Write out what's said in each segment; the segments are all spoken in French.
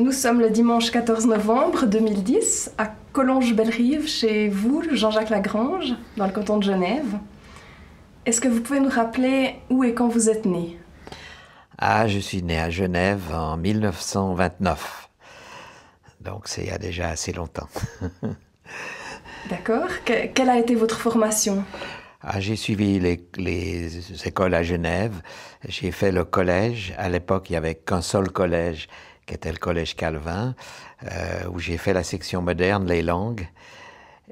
Nous sommes le dimanche 14 novembre 2010 à Collonges-Bellerive, chez vous, Jean-Jacques Lagrange, dans le canton de Genève. Est-ce que vous pouvez nous rappeler où et quand vous êtes né Ah, je suis né à Genève en 1929. Donc c'est il y a déjà assez longtemps. D'accord. quelle a été votre formation ah, j'ai suivi les, les, écoles à Genève. J'ai fait le collège. À l'époque, il n'y avait qu'un seul collège qui était le collège Calvin, euh, où j'ai fait la section moderne, les langues.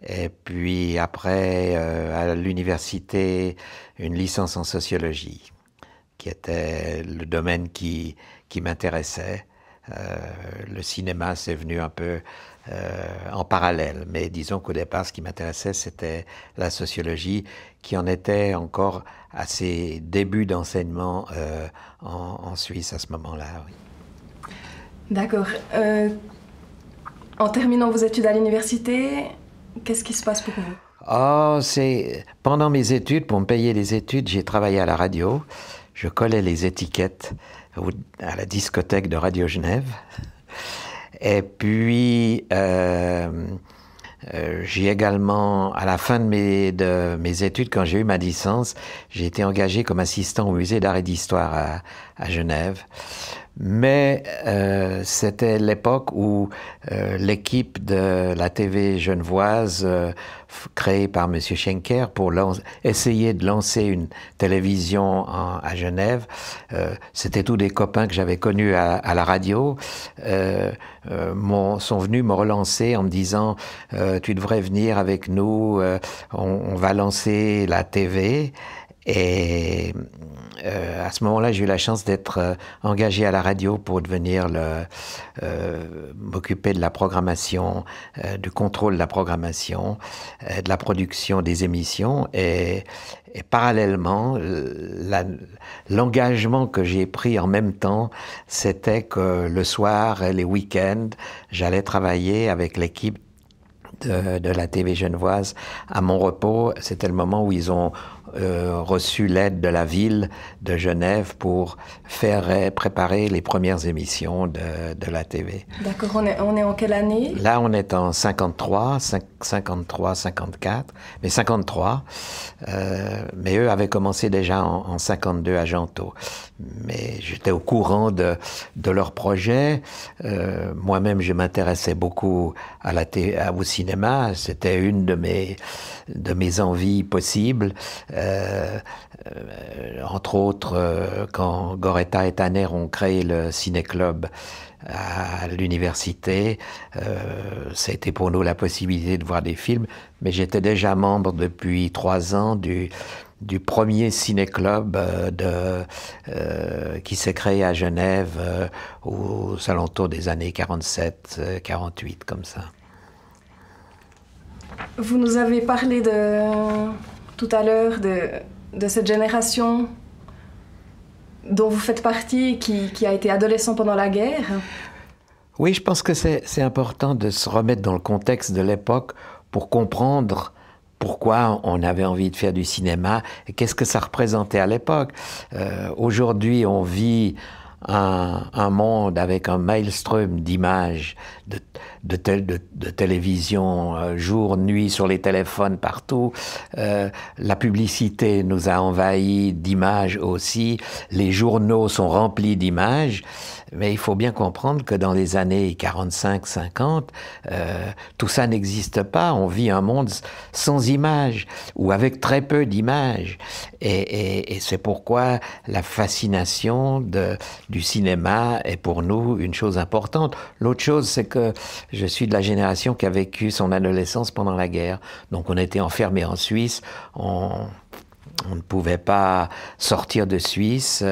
Et puis après, euh, à l'université, une licence en sociologie, qui était le domaine qui, qui m'intéressait. Euh, le cinéma, c'est venu un peu en parallèle. Mais disons qu'au départ, ce qui m'intéressait, c'était la sociologie, qui en était encore à ses débuts d'enseignement en, Suisse à ce moment-là. D'accord. Euh, en terminant vos études à l'université, qu'est-ce qui se passe pour vous Oh, c'est pendant mes études, pour me payer les études, j'ai travaillé à la radio. Je collais les étiquettes à la discothèque de Radio Genève. Et puis, euh, euh, j'ai également, à la fin de mes, études, quand j'ai eu ma licence, j'ai été engagé comme assistant au musée d'art et d'histoire à, Genève mais euh, c'était l'époque où euh, l'équipe de la TV genevoise, euh, créée par M. Schenker pour essayer de lancer une télévision à Genève, euh, c'était tous des copains que j'avais connus à, à, la radio, euh, sont venus me relancer en me disant Tu devrais venir avec nous, on, on va lancer la TV ». Et euh, à ce moment-là, j'ai eu la chance d'être euh, engagé à la radio pour devenir le, euh, m'occuper de la programmation, du contrôle de la programmation, de la production des émissions et, parallèlement, l'engagement que j'ai pris en même temps, c'était que le soir et les week-ends, j'allais travailler avec l'équipe de, de, la TV genevoise à mon repos. C'était le moment où ils ont euh, reçu l'aide de la ville de Genève pour faire euh, préparer les premières émissions de, la TV. D'accord, on est, en quelle année Là, on est en 53, 53, 54, mais 53. Euh, mais eux avaient commencé déjà en, 52 à Gento. Mais j'étais au courant de, de leur projet. Moi-même, je m'intéressais beaucoup à la au cinéma. C'était une de mes, de mes envies possibles. Euh, euh, entre autres, euh, quand Goretta et Tanner ont créé le ciné-club à l'université, c'était pour nous la possibilité de voir des films. Mais j'étais déjà membre depuis trois ans du, du premier ciné-club qui s'est créé à Genève aux alentours des années 47-48, comme ça. Vous nous avez parlé de tout à l'heure de, cette génération dont vous faites partie, qui, qui, a été adolescent pendant la guerre Oui, je pense que c'est important de se remettre dans le contexte de l'époque pour comprendre pourquoi on avait envie de faire du cinéma et qu'est-ce que ça représentait à l'époque. Euh, aujourd'hui, on vit un, monde avec un maelstrom d'images, de, de, télévision, euh, jour, nuit, sur les téléphones, partout. Euh, la publicité nous a envahis d'images aussi. Les journaux sont remplis d'images. Mais il faut bien comprendre que dans les années 45-50, euh, tout ça n'existe pas. On vit un monde sans images ou avec très peu d'images. Et, et, et c'est pourquoi la fascination de, du cinéma est pour nous une chose importante. L'autre chose, c'est que je suis de la génération qui a vécu son adolescence pendant la guerre. Donc on était enfermé en Suisse. On on ne pouvait pas sortir de Suisse.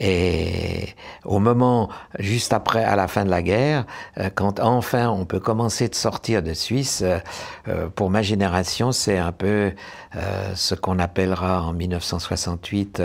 Et au moment, juste après, à la fin de la guerre, euh, quand enfin on peut commencer de sortir de Suisse, euh, euh, pour ma génération, c'est un peu ce qu'on appellera en 1968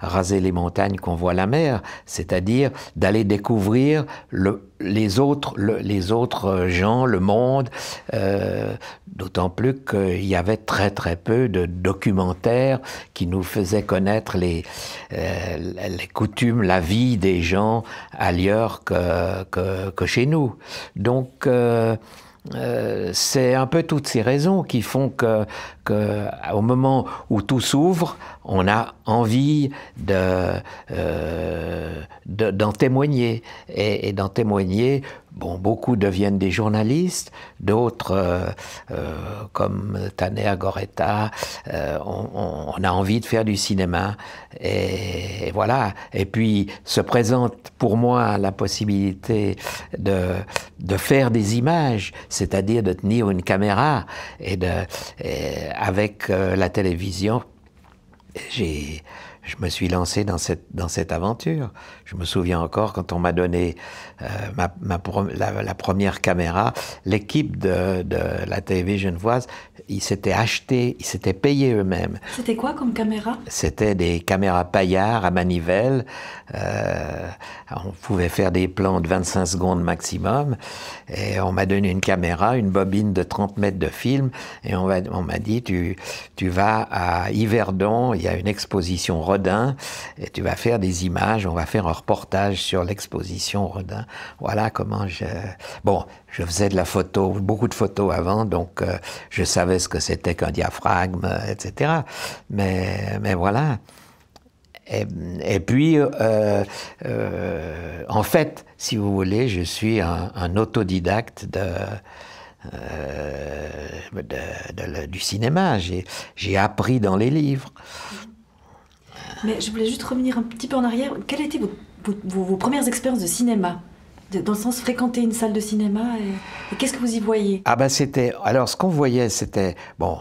raser les montagnes qu'on voit la mer, c'est-à-dire d'aller découvrir le les autres, les autres euh, gens, le monde, euh, d'autant plus qu'il y avait très très peu de documentaires qui nous faisaient connaître les, euh, les coutumes, la vie des gens ailleurs que, que, chez nous. Donc, euh, c'est un peu toutes ces raisons qui font qu'au moment où tout s'ouvre, on a envie euh, d'en témoigner et d'en témoigner beaucoup deviennent des journalistes, d'autres, euh, euh, comme Taner Goretta, euh, on, a envie de faire du cinéma, et, voilà. Et puis se présente pour moi la possibilité de, faire des images, c'est-à-dire de tenir une caméra et, de, avec la télévision. je me suis lancé dans cette aventure. Je me souviens encore quand on m'a donné euh, ma, la, première caméra, l'équipe de, de, la TV genevoise, ils s'étaient achetés, ils s'étaient payés eux-mêmes. C'était quoi comme caméra C'était des caméras paillards à manivelle. Euh, on pouvait faire des plans de 25 secondes maximum. Et on m'a donné une caméra, une bobine de 30 mètres de film. Et on m'a dit, tu, tu vas à Yverdon, il y a une exposition Rodin, et tu vas faire des images, on va faire un reportage sur l'exposition Rodin. Voilà comment je... Bon, je faisais de la photo, beaucoup de photos avant, donc euh, je savais ce que c'était qu'un diaphragme, euh, etc. Mais, mais voilà. Et, puis, euh, en fait, si vous voulez, je suis un, autodidacte de... du cinéma. J'ai appris dans les livres. Mais je voulais juste revenir un petit peu en arrière. Quel était vous votre vos, premières expériences de cinéma dans le sens fréquenter une salle de cinéma et, qu'est-ce que vous y voyez Ah ben c'était alors ce qu'on voyait c'était bon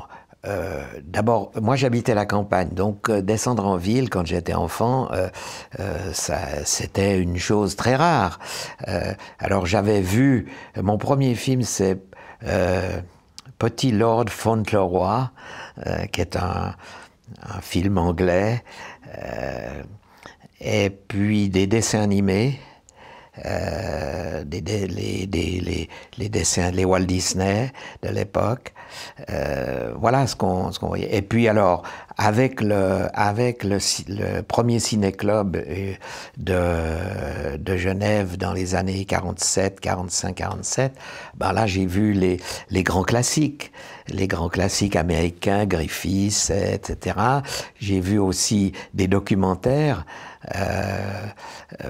euh, D'abord, moi j'habitais la campagne, donc euh, descendre en ville quand j'étais enfant, euh, c'était une chose très rare. alors j'avais vu, mon premier film c'est Petit Lord Fauntleroy, qui est un, un film anglais et puis des dessins animés, euh, des, les, des, les, les, dessins, les Walt Disney de l'époque. Euh, voilà ce qu'on qu'on voyait. Et puis alors, avec le, avec le, premier ciné-club euh, de, de Genève dans les années 47, 45, 47, ben là j'ai vu les, les grands classiques, les grands classiques américains, Griffiths, etc. J'ai vu aussi des documentaires euh, euh,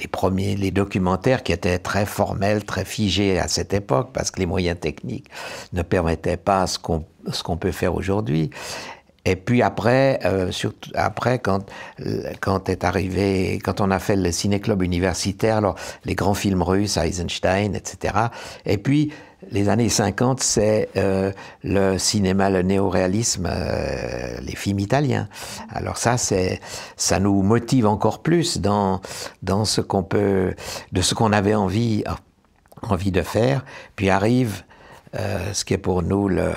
les premiers, les documentaires qui étaient très formels, très figés à cette époque, parce que les moyens techniques ne permettaient pas ce qu'on ce qu'on peut faire aujourd'hui. Et puis après, euh, surtout après quand, quand est arrivé, quand on a fait le ciné-club universitaire, alors les grands films russes, Eisenstein, etc. Et puis les années 50, c'est euh, le cinéma, le néoréalisme, euh, les films italiens. Alors ça, c'est ça nous motive encore plus dans dans ce qu'on peut, de ce qu'on avait envie envie de faire. Puis arrive euh, ce qui est pour nous le,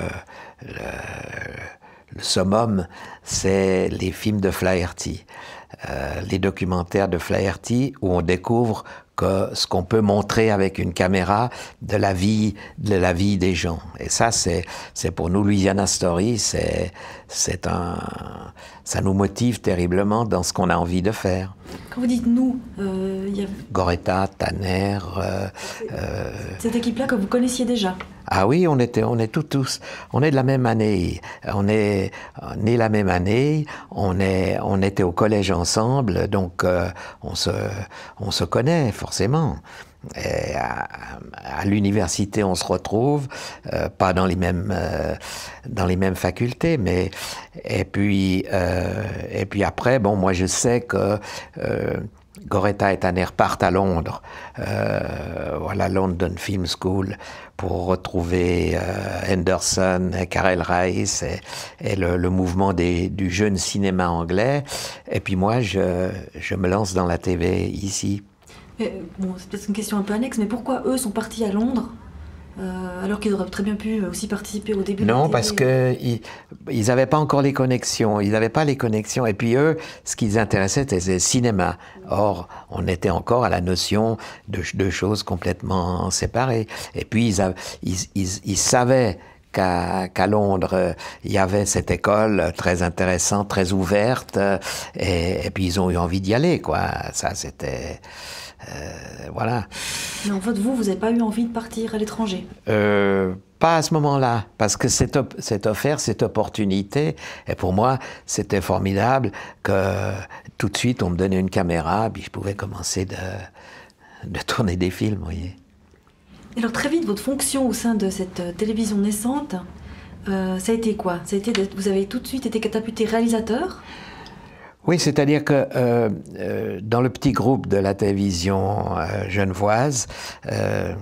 le le summum, c'est les films de Flaherty, euh, les documentaires de Flaherty, où on découvre que ce qu'on peut montrer avec une caméra de la vie, de la vie des gens. Et ça, c'est, pour nous Louisiana Story, c'est, un, ça nous motive terriblement dans ce qu'on a envie de faire. Quand vous dites nous, euh, y a... Goretta, Tanner, euh, cette équipe-là que vous connaissiez déjà. Ah oui, on était, on est tous, tous, on est de la même année, on est euh, né la même année, on est, on était au collège ensemble, donc euh, on se, on se connaît forcément. Et à, l'université, on se retrouve, euh, pas dans les mêmes dans les mêmes facultés, mais et puis et puis après, bon, moi je sais que Goretta et Tanner partent à Londres, euh, à la London Film School, pour retrouver euh, Henderson, et Karel Reiss et, le, mouvement du jeune cinéma anglais. Et puis moi, je, me lance dans la TV ici. c'est peut-être une question un peu annexe, mais pourquoi eux sont partis à Londres euh, alors qu'ils auraient très bien pu aussi participer au début. Non, parce qu'ils euh, n'avaient pas encore les connexions, ils n'avaient pas les connexions. Et puis eux, ce qu'ils intéressaient, c'était le cinéma. Or, on était encore à la notion de deux choses complètement séparées. Et puis, ils, savaient qu'à Londres, il y avait cette école très intéressante, très ouverte, et, et, puis ils ont eu envie d'y aller, quoi. Ça, c'était. Euh, voilà. Mais en fait, vous, vous n'avez pas eu envie de partir à l'étranger euh, pas à ce moment-là, parce que cette, cette offert, cette opportunité, et pour moi, c'était formidable que tout de suite on me donnait une caméra, puis je pouvais commencer de, tourner des films, vous voyez. Alors très vite, votre fonction au sein de cette euh, télévision naissante, ça a été quoi ça Vous avez tout de suite été catapulté réalisateur oui, c'est-à-dire que euh, euh, dans le petit groupe de la télévision euh, genevoise, euh,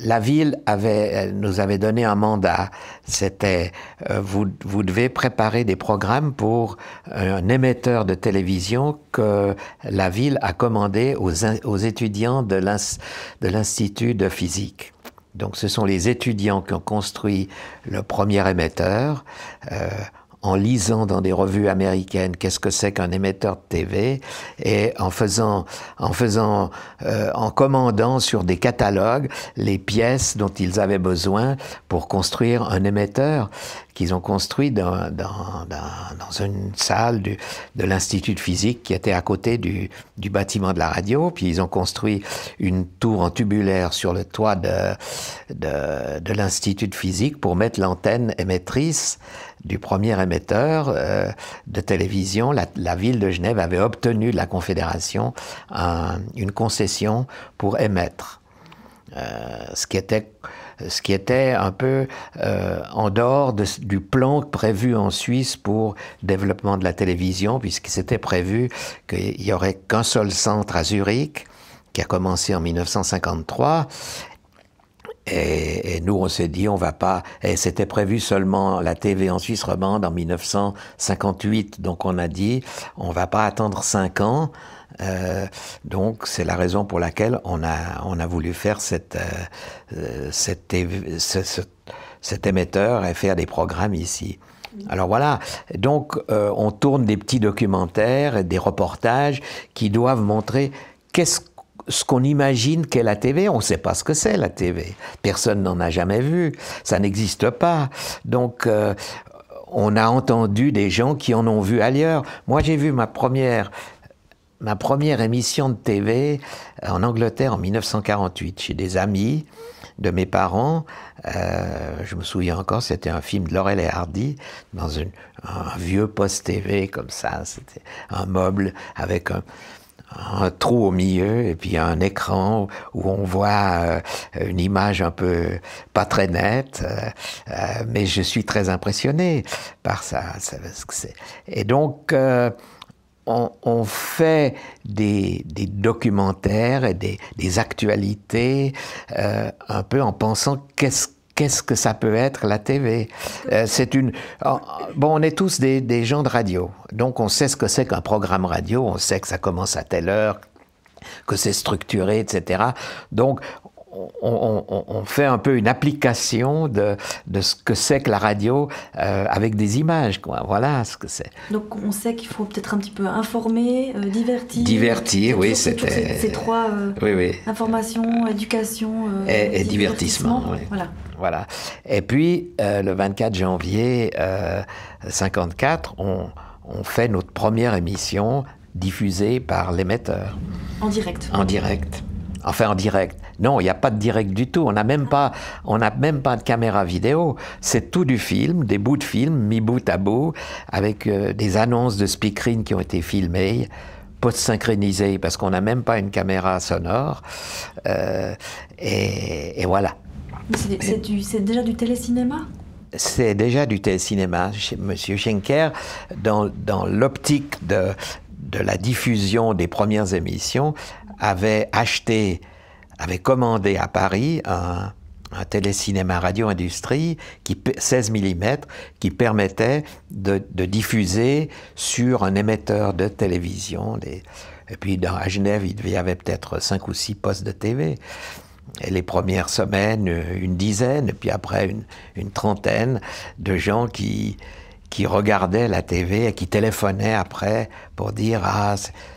la ville avait, nous avait donné un mandat. C'était vous, vous, devez préparer des programmes pour un émetteur de télévision que la ville a commandé aux, étudiants de l'Institut de, de physique. Donc ce sont les étudiants qui ont construit le premier émetteur en lisant dans des revues américaines qu'est-ce que c'est qu'un émetteur de TV et en faisant, en faisant, euh, en commandant sur des catalogues les pièces dont ils avaient besoin pour construire un émetteur qu'ils ont construit dans, dans, dans, une salle du, de l'Institut de physique qui était à côté du, du, bâtiment de la radio. Puis ils ont construit une tour en tubulaire sur le toit de, de, de l'Institut de physique pour mettre l'antenne émettrice du premier émetteur euh, de télévision, la, ville de Genève avait obtenu de la Confédération une concession pour émettre, euh, ce, qui était, ce qui était un peu euh, en dehors du plan prévu en Suisse pour développement de la télévision, puisqu'il s'était prévu qu'il n'y aurait qu'un seul centre à Zurich, qui a commencé en 1953, et, nous, on s'est dit, on va pas. Et c'était prévu seulement la TV en Suisse romande en 1958. Donc on a dit, on va pas attendre cinq ans. Euh, donc c'est la raison pour laquelle on a on a voulu faire cette euh, euh cette cet émetteur et faire des programmes ici. Alors voilà, donc euh, on tourne des petits documentaires, et des reportages qui doivent montrer qu'est-ce ce qu'on imagine qu'est la TV. On ne sait pas ce que c'est la TV. Personne n'en a jamais vu. Ça n'existe pas. Donc, euh, on a entendu des gens qui en ont vu ailleurs. Moi, j'ai vu ma première, ma première émission de TV euh, en Angleterre en 1948 chez des amis de mes parents. Euh, je me souviens encore, c'était un film de Laurel et Hardy dans une, un vieux poste TV comme ça. C'était un meuble avec un un trou au milieu et puis un écran où on voit euh, une image un peu pas très nette, euh, euh, mais je suis très impressionné par ça. Et donc, on, fait des, documentaires et des, des actualités un peu en pensant qu'est-ce qu'est-ce que ça peut être la TV euh, C'est une bon, on est tous des, des, gens de radio, donc on sait ce que c'est qu'un programme radio, on sait que ça commence à telle heure, que c'est structuré, etc. Donc on, fait un peu une application de, ce que c'est que la radio euh, avec des images. Quoi. Voilà ce que c'est. Donc on sait qu'il faut peut-être un petit peu informer, euh, divertir. Divertir, oui, c'était. Ces, trois euh, information, éducation et, divertissement. Voilà. Et puis le 24 janvier 54, on, on fait notre première émission diffusée par l'émetteur. En direct. En direct enfin en direct. Non, il n'y a pas de direct du tout. On n'a même pas, même pas de caméra vidéo. C'est tout du film, des bouts de film mi bout à bout, avec euh, des annonces de speakerine qui ont été filmées, post-synchronisées parce qu'on n'a même pas une caméra sonore. Euh, et, et, voilà. C'est déjà du télécinéma. C'est déjà du télécinéma. Monsieur Schenker, dans, l'optique de, de la diffusion des premières émissions, avait acheté, avait commandé à Paris un, un télécinéma radio-industrie, 16 mm, qui permettait de, diffuser sur un émetteur de télévision. Des, et puis dans, à Genève, il y avait peut-être 5 ou 6 postes de TV. Et les premières semaines, une dizaine, puis après une, une trentaine de gens qui, qui regardaient la TV et qui téléphonaient après pour dire Ah,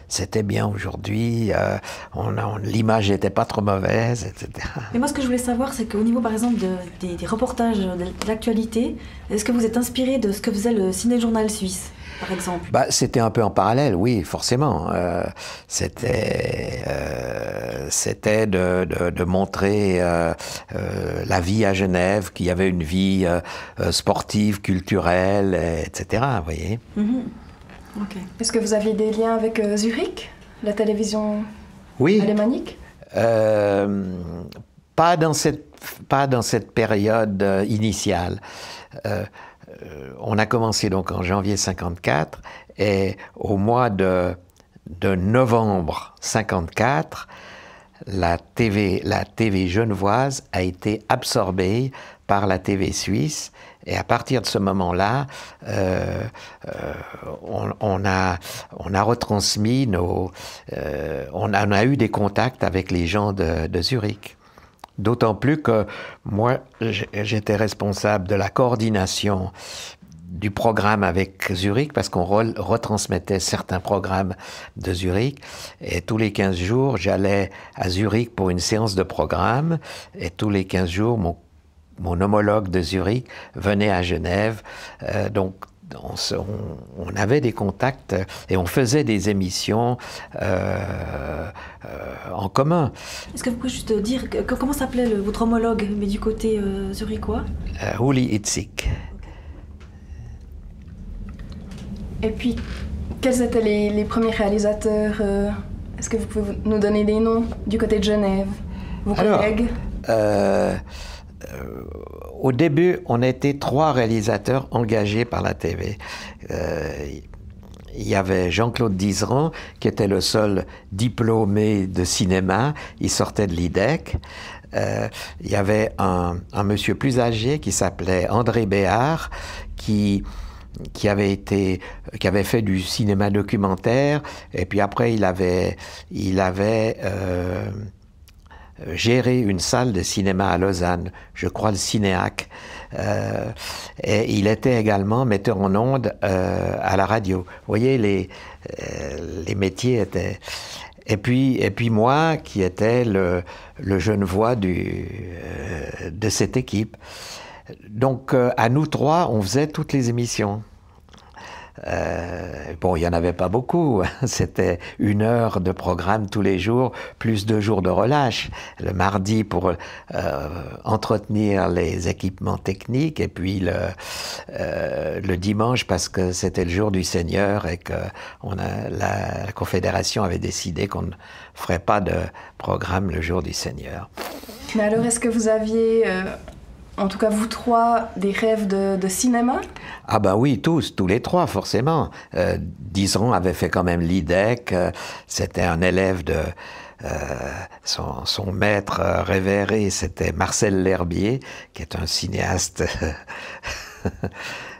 c'était bien aujourd'hui, euh, on, l'image n'était pas trop mauvaise, etc. Mais moi, ce que je voulais savoir, c'est qu'au niveau, par exemple, des, reportages d'actualité, est-ce que vous êtes inspiré de ce que faisait le ciné-journal suisse par exemple bah, C'était un peu en parallèle, oui, forcément. Euh, c'était euh, c'était de, montrer la vie à Genève, qu'il y avait une vie sportive, culturelle, etc. Vous voyez mm-hmm. Est-ce que vous aviez des liens avec euh, Zurich, la télévision oui. Euh, pas, dans cette, pas dans cette période euh, initiale. on a commencé donc en janvier 54 et au mois de, de novembre 54, la TV, la TV genevoise a été absorbée par la TV suisse et à partir de ce moment-là, euh, euh, on, a, on a retransmis nos... Euh, on, a, a, eu des contacts avec les gens de, Zurich. D'autant plus que moi, j'étais responsable de la coordination du programme avec Zurich parce qu'on retransmettait certains programmes de Zurich et tous les 15 jours j'allais à Zurich pour une séance de programme et tous les 15 jours mon mon homologue de Zurich venait à Genève. Euh, donc, on, on, avait des contacts et on faisait des émissions euh, euh, en commun. Est-ce que vous pouvez juste dire comment s'appelait votre homologue, mais du côté zurichois Uli Itzik. Et puis, quels étaient les, premiers réalisateurs Est-ce que vous pouvez nous donner des noms du côté de Genève Vos collègues euh, au début, on était trois réalisateurs engagés par la TV. Euh, il y avait Jean-Claude Dizeran, qui était le seul diplômé de cinéma. Il sortait de l'IDEC. Euh, il y avait un, un, monsieur plus âgé qui s'appelait André Béard, qui qui avait été qui avait fait du cinéma documentaire et puis après il avait il avait euh, euh, gérer une salle de cinéma à Lausanne, je crois le Cinéac. Euh, et il était également metteur en onde euh, à la radio. Vous voyez, les, euh, les métiers étaient... Et puis, et puis moi, qui était le, le jeune voix du, euh, de cette équipe. Donc, à nous trois, on faisait toutes les émissions. Euh, bon, il n'y en avait pas beaucoup. Hein. C'était une heure de programme tous les jours, plus deux jours de relâche. Le mardi pour euh, entretenir les équipements techniques, et puis le, euh, le dimanche parce que c'était le jour du Seigneur et que on a, la, la Confédération avait décidé qu'on ne ferait pas de programme le jour du Seigneur. Mais alors, est-ce que vous aviez en tout cas vous trois, des rêves de, cinéma Ah ben oui, tous, tous les trois, forcément. Euh, avait fait quand même l'IDEC, euh, c'était un élève de... Euh, son, maître euh, révéré, c'était Marcel L'Herbier, qui est un cinéaste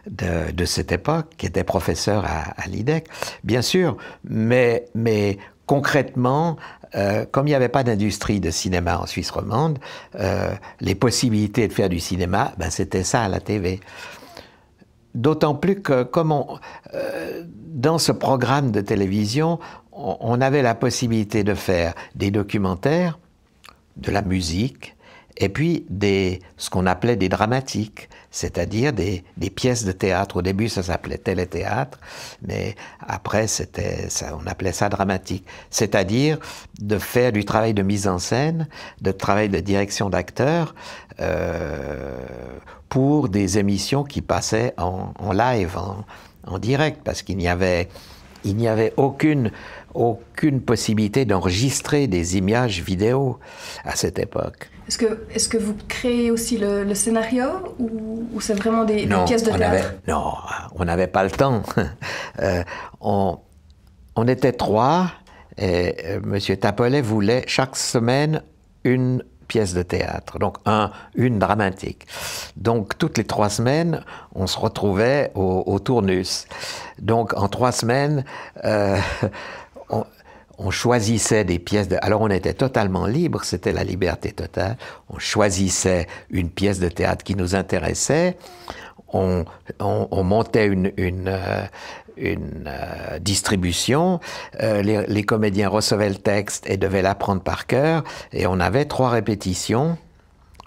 de, cette époque, qui était professeur à, à l'IDEC, bien sûr, mais, mais concrètement, euh, comme il n'y avait pas d'industrie de cinéma en Suisse romande, euh, les possibilités de faire du cinéma, ben, c'était ça à la TV. D'autant plus que, euh, dans ce programme de télévision, on, avait la possibilité de faire des documentaires, de la musique, et puis des, ce qu'on appelait des dramatiques, c'est-à-dire des, des, pièces de théâtre. Au début, ça s'appelait téléthéâtre, mais après, c'était, ça, on appelait ça dramatique. C'est-à-dire de faire du travail de mise en scène, de travail de direction d'acteur, euh, pour des émissions qui passaient en, en live, en, en, direct, parce qu'il n'y avait, il n'y avait aucune aucune possibilité d'enregistrer des images vidéo à cette époque. Est-ce que, est -ce que vous créez aussi le, scénario ou, c'est vraiment des, pièces de théâtre Non, on n'avait pas le temps. Euh, on, on, était trois et euh, Monsieur M. Tapolet voulait chaque semaine une pièce de théâtre, donc un, une dramatique. Donc toutes les trois semaines, on se retrouvait au, tournus. Donc en trois semaines, euh, on, choisissait des pièces de... Alors on était totalement libre, c'était la liberté totale. On choisissait une pièce de théâtre qui nous intéressait. On, montait une, euh, euh, distribution. Euh, les comédiens recevaient le texte et devaient l'apprendre par cœur. Et on avait trois répétitions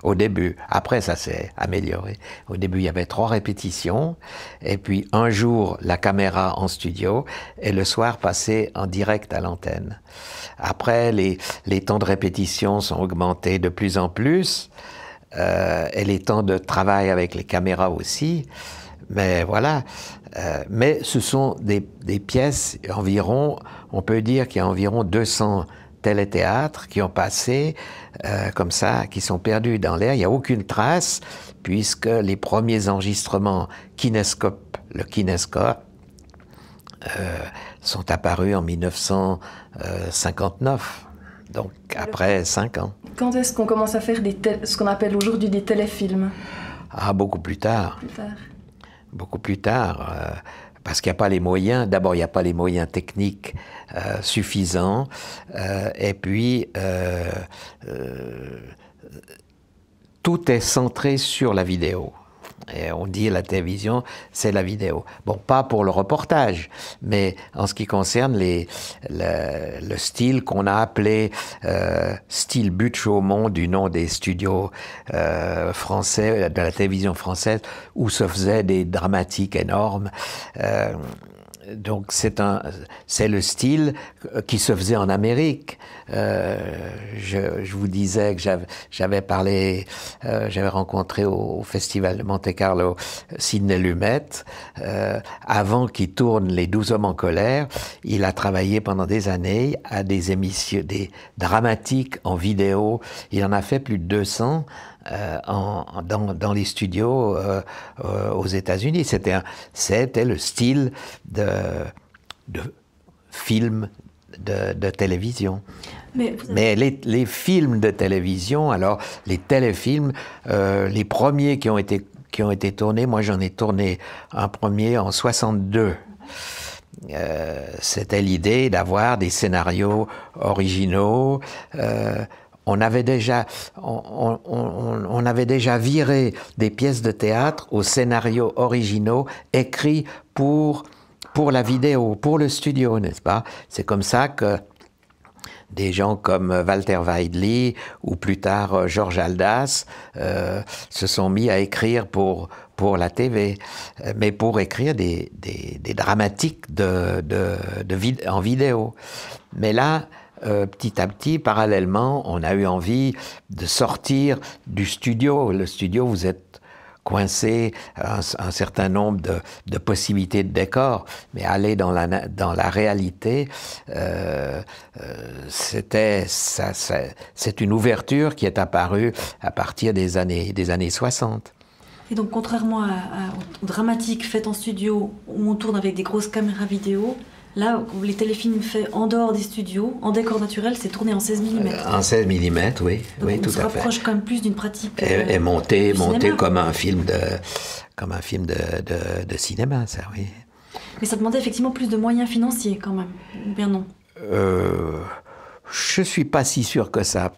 au début. Après, ça s'est amélioré. Au début, il y avait trois répétitions, et puis un jour, la caméra en studio, et le soir, passé en direct à l'antenne. Après, les, les, temps de répétition sont augmentés de plus en plus, euh, et les temps de travail avec les caméras aussi. Mais voilà, euh, mais ce sont des, des pièces environ, on peut dire qu'il y a environ 200 téléthéâtres qui ont passé euh, comme ça, qui sont perdus dans l'air. Il n'y a aucune trace, puisque les premiers enregistrements kinescope, le kinescope, euh, sont apparus en 1959. Donc après cinq ans. Quand est-ce qu'on commence à faire ce qu'on appelle aujourd'hui des téléfilms Ah, beaucoup plus tard. Beaucoup plus tard, euh, parce qu'il n'y a pas les moyens. D'abord, il n'y a pas les moyens techniques euh, suffisant. Euh, et puis, euh, tout est centré sur la vidéo. Et on dit la télévision, c'est la vidéo. Bon, pas pour le reportage, mais en ce qui concerne les, le, style qu'on a appelé euh, style Butchaumont, du nom des studios français, de la télévision française, où se faisaient des dramatiques énormes donc c'est un, c'est le style qui se faisait en Amérique. Euh, je, vous disais que j'avais, parlé, euh, j'avais rencontré au, festival de Monte Carlo euh, Sidney Lumet. avant qu'il tourne Les Douze Hommes en colère, il a travaillé pendant des années à des émissions, des dramatiques en vidéo. Il en a fait plus de 200 euh, en, dans, les studios euh, euh, aux États-Unis. C'était, le style de, de film de, télévision. Mais, les, films de télévision, alors les téléfilms, les premiers qui ont été, qui ont été tournés, moi j'en ai tourné un premier en 62. c'était l'idée d'avoir des scénarios originaux, on avait déjà, on, avait déjà viré des pièces de théâtre aux scénarios originaux écrits pour, pour la vidéo, pour le studio, n'est-ce pas C'est comme ça que des gens comme Walter Weidli ou plus tard euh, George Aldas euh, se sont mis à écrire pour, pour la TV, euh, mais pour écrire des, dramatiques de, de, en vidéo. Mais là, euh, petit à petit, parallèlement, on a eu envie de sortir du studio. Le studio, vous êtes coincé à un certain nombre de, possibilités de décor, mais aller dans la, réalité, euh, euh, c'est une ouverture qui est apparue à partir des années, des années 60. Et donc, contrairement à, aux dramatiques faites en studio où on tourne avec des grosses caméras vidéo, Là, les téléfilms faits en dehors des studios, en décor naturel, c'est tourné en 16 mm. Euh, en 16 mm, oui, Donc oui tout se à fait. rapproche quand même plus d'une pratique. Et, euh, et monté, monté comme un film de, comme un film de, de, cinéma, ça, oui. Mais ça demandait effectivement plus de moyens financiers, quand même, ou bien non euh, Je suis pas si sûr que ça,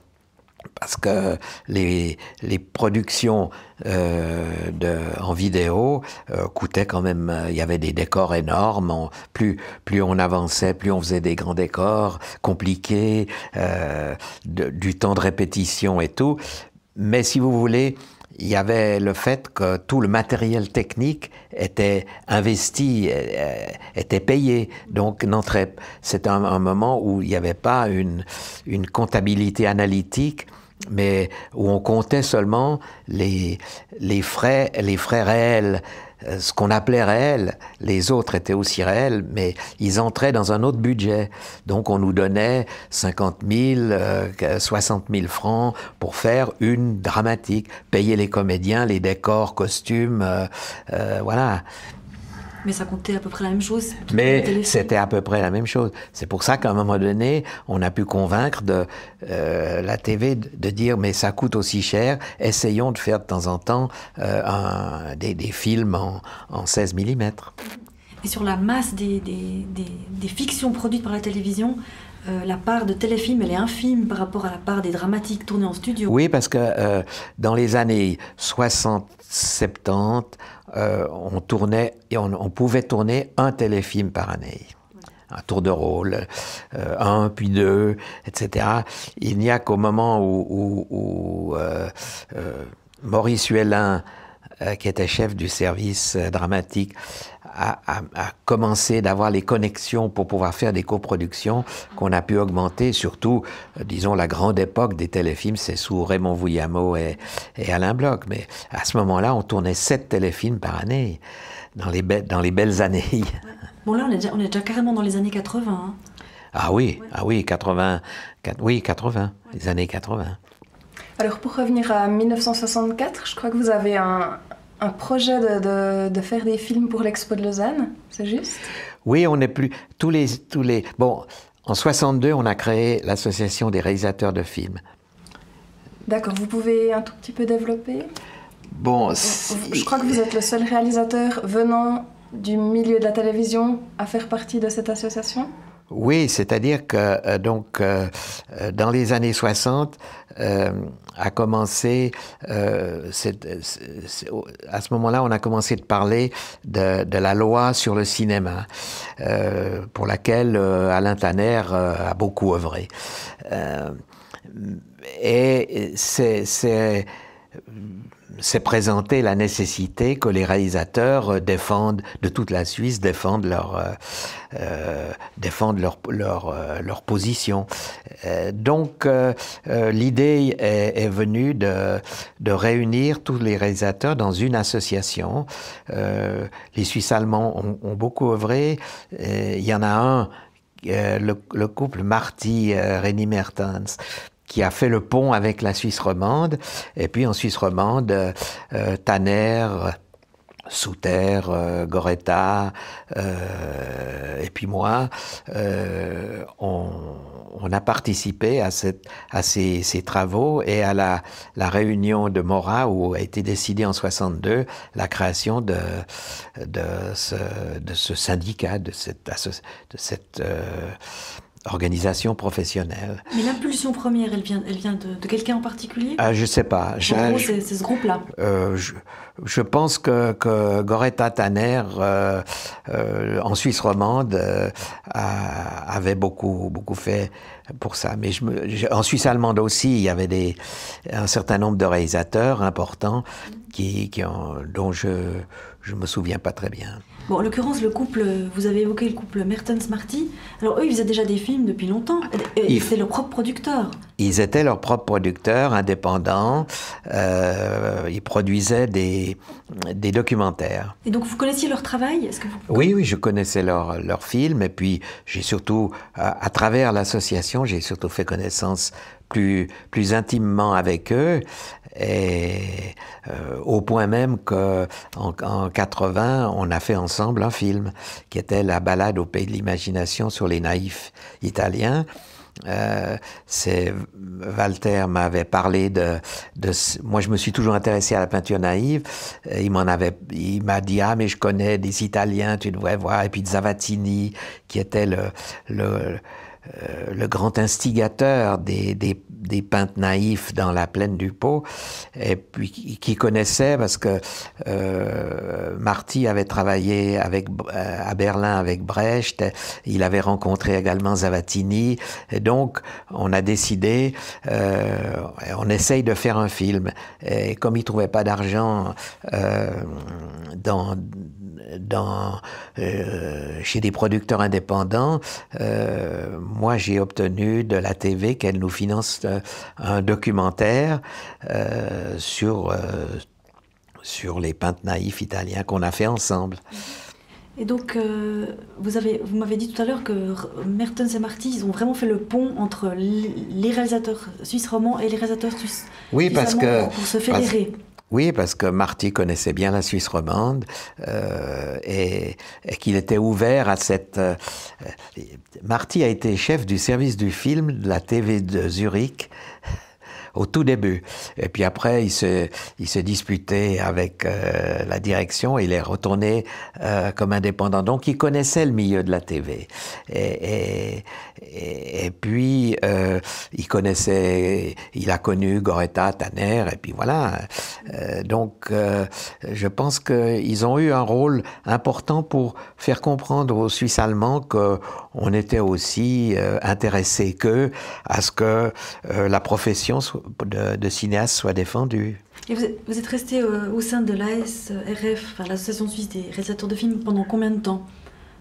parce que les, les productions euh, de, en vidéo euh, coûtaient quand même, euh, il y avait des décors énormes, plus, plus on avançait, plus on faisait des grands décors compliqués, euh, du temps de répétition et tout. Mais si vous voulez, il y avait le fait que tout le matériel technique était investi, était payé. Donc, c'est un, moment où il n'y avait pas une, une comptabilité analytique mais où on comptait seulement les, les, frais, les frais réels, euh, ce qu'on appelait réel, Les autres étaient aussi réels, mais ils entraient dans un autre budget. Donc on nous donnait 50 000, 60 000 francs pour faire une dramatique, payer les comédiens, les décors, costumes, euh, euh, voilà. Mais ça comptait à peu près la même chose. Mais c'était à peu près la même chose. C'est pour ça qu'à un moment donné, on a pu convaincre de, euh, la TV de, dire mais ça coûte aussi cher, essayons de faire de temps en temps euh, un, des, films en, 16 mm. Et sur la masse des, des, des fictions produites par la télévision, euh, la part de téléfilm, elle est infime par rapport à la part des dramatiques tournées en studio. Oui, parce que euh, dans les années 60-70, euh, on tournait et on, pouvait tourner un téléfilm par année. Un tour de rôle, un puis deux, etc. Il n'y a qu'au moment où, Maurice Huellin, qui était chef du service dramatique, à, commencer d'avoir les connexions pour pouvoir faire des coproductions qu'on a pu augmenter, surtout, euh, disons, la grande époque des téléfilms, c'est sous Raymond Vouillamo et, Alain Bloch. Mais à ce moment-là, on tournait sept téléfilms par année, dans les, dans les belles années. Bon, là, on est, déjà, on carrément dans les années 80. Hein. Ah oui, ah oui, 80, oui, 80, les années 80. Alors pour revenir à 1964, je crois que vous avez un, un projet de, faire des films pour l'Expo de Lausanne, c'est juste Oui, on n'est plus. Tous les, tous les. Bon, en 62, on a créé l'Association des réalisateurs de films. D'accord, vous pouvez un tout petit peu développer Bon, je crois que vous êtes le seul réalisateur venant du milieu de la télévision à faire partie de cette association oui, c'est-à-dire que euh, donc euh, euh, dans les années 60 a commencé à ce moment-là on a commencé de parler de, de la loi sur le cinéma pour laquelle Alain Tanner a beaucoup œuvré et c'est s'est présenté la nécessité que les réalisateurs euh, défendent, de toute la Suisse, défendent leur, euh, euh défendent leur, leur, euh, leur position. donc, l'idée est, venue de, de réunir tous les réalisateurs dans une association. les Suisses allemands ont, ont beaucoup œuvré. Il y en a un le, couple Marty euh, Mertens qui a fait le pont avec la Suisse romande. Et puis en Suisse romande, euh, euh, Tanner, Souter, euh, Goretta, et puis moi, on, a participé à, cette, à ces, travaux et à la, la, réunion de Mora où a été décidée en 62 la création de, de, ce, syndicat, de cette, de cette organisation professionnelle. Mais l'impulsion première, elle vient, elle vient de, quelqu'un en particulier ah, Je ne sais pas. en gros, c'est ce groupe-là. Euh, je, pense que, que Goretta Tanner, euh, euh, en Suisse romande, euh, avait beaucoup, beaucoup fait pour ça. Mais je me, en Suisse allemande aussi, il y avait des, un certain nombre de réalisateurs importants qui, qui dont je je me souviens pas très bien. Bon, en l'occurrence, le couple, vous avez évoqué le couple Mertens-Marty. Alors eux, ils faisaient déjà des films depuis longtemps. Ils étaient leur propre producteur. Ils étaient leurs propres producteurs, indépendants. Euh, ils produisaient des, des documentaires. Et donc vous connaissiez leur travail que Oui, oui, je connaissais leurs leur films. Et puis j'ai surtout, à, à travers l'association, j'ai surtout fait connaissance plus, plus intimement avec eux et euh, au point même qu'en en, 80, on a fait ensemble un film qui était La balade au pays de l'imagination sur les naïfs italiens. Euh, c'est Walter m'avait parlé de, de, moi je me suis toujours intéressé à la peinture naïve il m'en avait il m'a dit ah mais je connais des Italiens tu devrais voir et puis Zavatini qui était le le, euh, le grand instigateur des, des, des peintres naïfs dans la plaine du Pau, et puis qui connaissaient parce que euh, Marty avait travaillé avec euh, à Berlin avec Brecht, il avait rencontré également Zavatini, et donc on a décidé, euh, on essaye de faire un film. Et comme il trouvait pas d'argent dans dans chez des producteurs indépendants, moi j'ai obtenu de la TV qu'elle nous finance euh, un documentaire euh, sur, euh, sur les peintres naïfs italiens qu'on a fait ensemble. Et donc, vous, avez, vous m'avez dit tout à l'heure que Mertens et Marty, ils ont vraiment fait le pont entre les réalisateurs suisses romans et les réalisateurs suisses. Oui, parce que. Pour se fédérer. Oui, parce que Marty connaissait bien la Suisse romande euh, et, qu'il était ouvert à cette. Euh, Marty a été chef du service du film de la TV de Zurich au tout début. Et puis après, il se, il se disputait avec euh, la direction, il est retourné euh, comme indépendant. Donc il connaissait le milieu de la TV. Et, et, et, puis, euh, il connaissait, il a connu Goretta, Tanner, et puis voilà. donc je pense qu'ils ont eu un rôle important pour faire comprendre aux Suisses allemands que on était aussi euh, intéressé que à ce que euh, la profession de, cinéaste soit défendue. vous, êtes resté euh, au sein de l'ASRF, enfin, l'Association suisse des réalisateurs de films, pendant combien de temps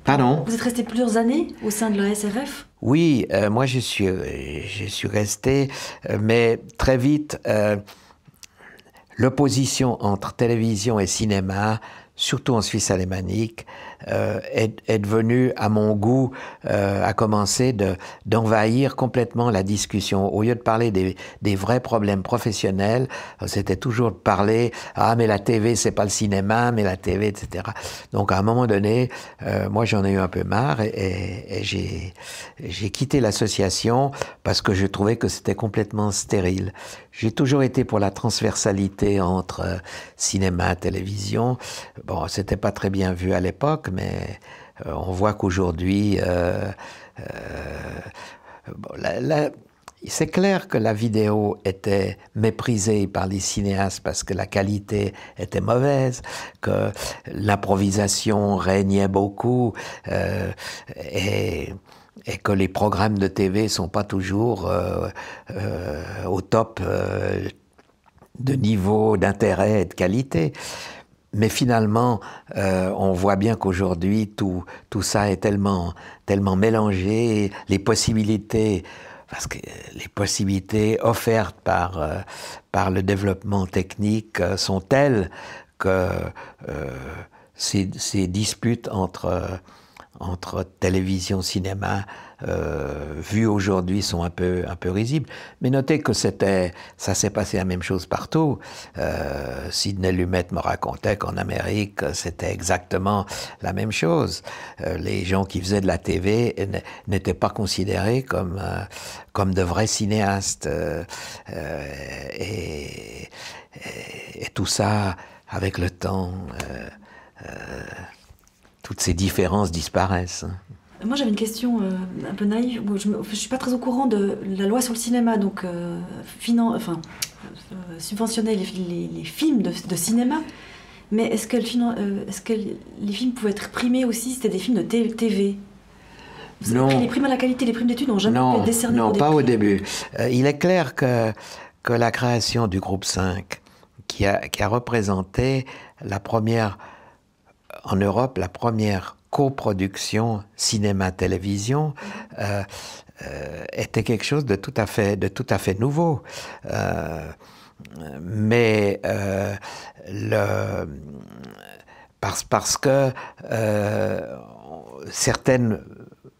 Pardon Vous êtes resté plusieurs années au sein de l'ASRF Oui, moi je suis, je suis resté, mais très vite, l'opposition entre télévision et cinéma, surtout en Suisse alémanique, euh, est, est, devenu, à mon goût, euh, a commencé d'envahir complètement la discussion. Au lieu de parler des, des vrais problèmes professionnels, euh, c'était toujours de parler ah mais la TV c'est pas le cinéma, mais la TV etc. Donc à un moment donné, euh, moi j'en ai eu un peu marre et, et, j'ai j'ai quitté l'association parce que je trouvais que c'était complètement stérile. J'ai toujours été pour la transversalité entre cinéma, télévision. Bon, c'était pas très bien vu à l'époque, mais euh, on voit qu'aujourd'hui, euh, euh, c'est clair que la vidéo était méprisée par les cinéastes parce que la qualité était mauvaise, que l'improvisation régnait beaucoup et, et, que les programmes de TV sont pas toujours au top de niveau d'intérêt et de qualité mais finalement, euh, on voit bien qu'aujourd'hui, tout, tout ça est tellement, tellement mélangé, les possibilités, parce que les possibilités offertes par, euh, par le développement technique euh, sont telles que euh, ces, ces, disputes entre, entre télévision, cinéma, euh, vues aujourd'hui sont un peu, un peu risibles. Mais notez que c'était, ça s'est passé la même chose partout. Euh, Sidney Lumet me racontait qu'en Amérique, c'était exactement la même chose. Euh, les gens qui faisaient de la TV n'étaient pas considérés comme, euh, comme de vrais cinéastes. et, et, tout ça, avec le temps, toutes ces différences disparaissent. Hein. Moi j'avais une question euh, un peu naïve. Je ne suis pas très au courant de la loi sur le cinéma, donc euh, enfin, euh, subventionner les, films de, cinéma. Mais est-ce que, que, les films pouvaient être primés aussi C'était des films de TV non. Les primes à la qualité, les primes d'études n'ont jamais été décernées. Non, pas au début. il est clair que, que la création du groupe 5, qui a, qui a représenté la première, en Europe, la première coproduction cinéma-télévision euh, euh, était quelque chose de tout à fait, de tout à fait nouveau. Euh, mais le, parce, parce que certaines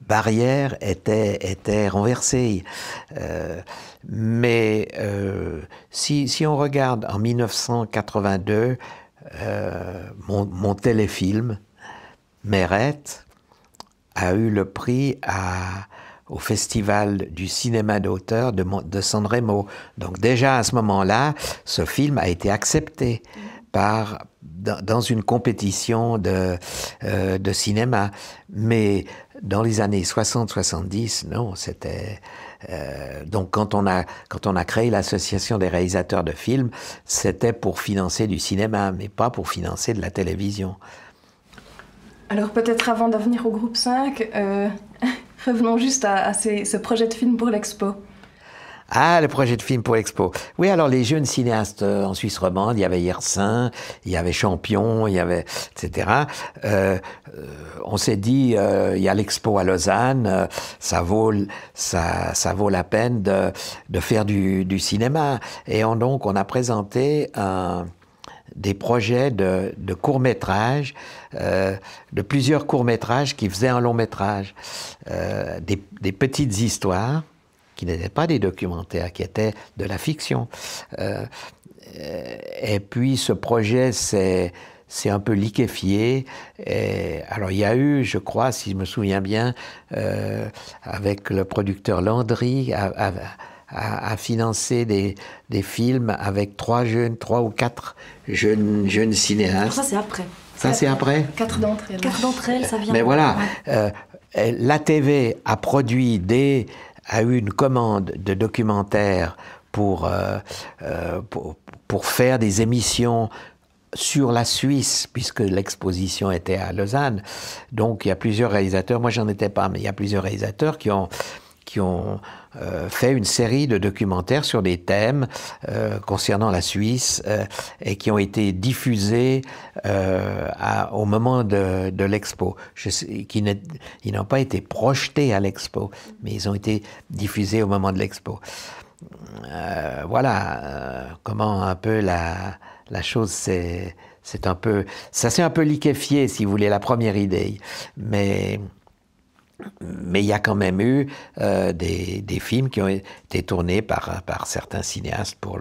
barrières étaient, étaient renversées. mais si, on regarde en 1982, mon téléfilm, Mérette a eu le prix au Festival du cinéma d'auteur de, de Sanremo. Donc déjà à ce moment-là, ce film a été accepté par, dans une compétition euh, de, cinéma. Mais dans les années 60-70, non, c'était... Euh, donc quand on a créé l'association des réalisateurs de films, c'était pour financer du cinéma, mais pas pour financer de la télévision. Alors peut-être avant d'en venir au groupe 5, euh, revenons juste à, ce projet de film pour l'expo. Ah, le projet de film pour l'expo. Oui, alors les jeunes cinéastes euh, en Suisse romande, il y avait Yersin, il y avait Champion, il y avait etc. Euh, on s'est dit, il y a l'expo à Lausanne, ça vaut ça, vaut la peine de, faire du, cinéma. Et donc on a présenté un des projets de, courts-métrages, euh, de plusieurs courts-métrages qui faisaient un long-métrage, euh, des, petites histoires qui n'étaient pas des documentaires, qui étaient de la fiction. Euh, et puis ce projet s'est un peu liquéfié. alors il y a eu, je crois, si je me souviens bien, avec le producteur Landry, à, financer des, films avec trois jeunes, trois ou quatre jeunes, jeunes cinéastes. ça, c'est après. Ça, c'est après Quatre d'entre elles. Quatre d'entre elles, ça vient. Mais voilà, euh, la TV a produit des, a eu une commande de documentaires pour, euh, euh, pour, pour faire des émissions sur la Suisse, puisque l'exposition était à Lausanne. Donc il y a plusieurs réalisateurs, moi j'en étais pas, mais il y a plusieurs réalisateurs qui ont, qui ont euh, fait une série de documentaires sur des thèmes euh, concernant la Suisse euh, et qui ont été diffusés au moment de, de l'expo. Ils n'ont pas été projetés à l'expo, mais ils ont été diffusés au moment de l'expo. voilà comment un peu la, la chose s'est... C'est un peu, ça s'est un peu liquéfié, si vous voulez, la première idée. Mais mais il y a quand même eu euh, des, des, films qui ont été tournés par, par certains cinéastes pour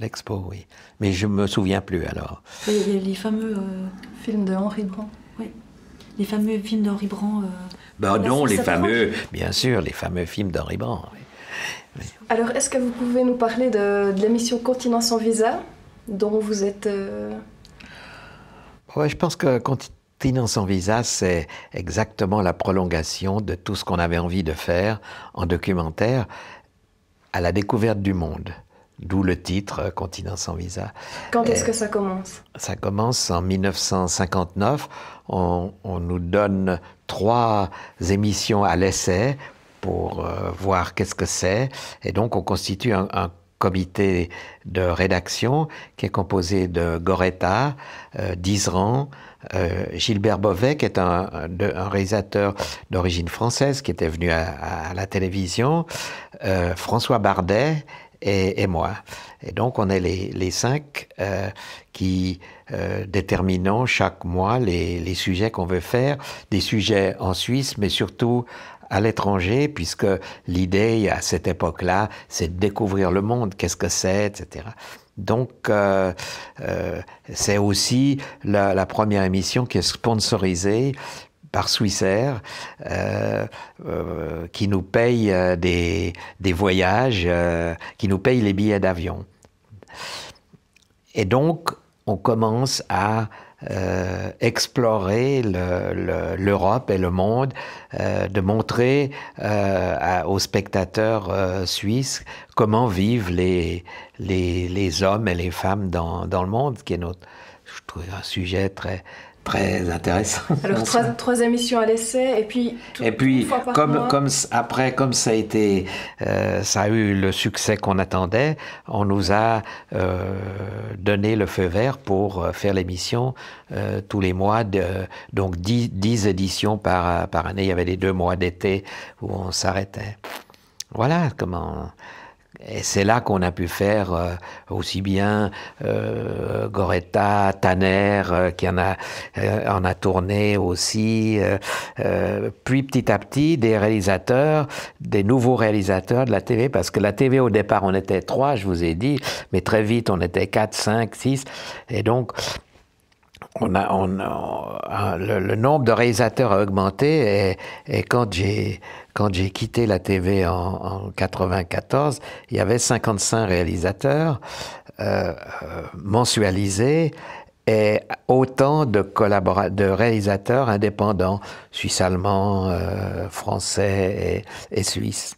l'expo, le, pour oui. Mais je me souviens plus alors. les fameux euh, films de Henri Brand. Oui. Les fameux films d'Henri Brand. Euh, ben bah, non, les fameux, bien sûr, les fameux films d'Henri Brand. Alors, est-ce que vous pouvez nous parler de, de la mission Continent sans visa, dont vous êtes. Ouais, je pense que Continence sans visa, c'est exactement la prolongation de tout ce qu'on avait envie de faire en documentaire à la découverte du monde. D'où le titre euh, Continent sans visa. Quand est-ce que ça commence Ça commence en 1959. On, nous donne trois émissions à l'essai pour euh, voir qu'est-ce que c'est. Et donc on constitue un, comité de rédaction qui est composé de Goretta, euh, d'Isran, euh, Gilbert Gilbert qui est un, réalisateur d'origine française qui était venu à, la télévision, euh, François Bardet et, moi. Et donc on est les, cinq euh, qui déterminons chaque mois les sujets qu'on veut faire, des sujets en Suisse, mais surtout à l'étranger, puisque l'idée à cette époque-là, c'est de découvrir le monde, qu'est-ce que c'est, etc. Donc, euh, euh, c'est aussi la, première émission qui est sponsorisée par Swissair, euh, qui nous paye des voyages, qui nous paye les billets d'avion. Et donc, on commence à euh, explorer l'Europe et le monde, euh, de montrer euh, aux spectateurs suisses comment vivent les, les, hommes et les femmes dans, dans le monde, qui est notre, je trouve, un sujet très, très intéressant. Alors trois, émissions à l'essai et puis et puis comme comme après comme ça a été euh, ça a eu le succès qu'on attendait, on nous a euh, donné le feu vert pour euh, faire l'émission tous les mois de, donc 10, éditions par par année, il y avait les deux mois d'été où on s'arrêtait. Voilà comment et c'est là qu'on a pu faire euh, aussi bien euh, Goretta, Tanner, euh, qui en a, en a tourné aussi, puis petit à petit des réalisateurs, des nouveaux réalisateurs de la TV, parce que la TV au départ on était trois, je vous ai dit, mais très vite on était quatre, cinq, six, et donc on a, on, le, nombre de réalisateurs a augmenté et quand j'ai quand j'ai quitté la TV en, en 94, il y avait 55 réalisateurs euh, euh, mensualisés et autant de, de réalisateurs indépendants, Suisses, allemands euh, français et, suisses.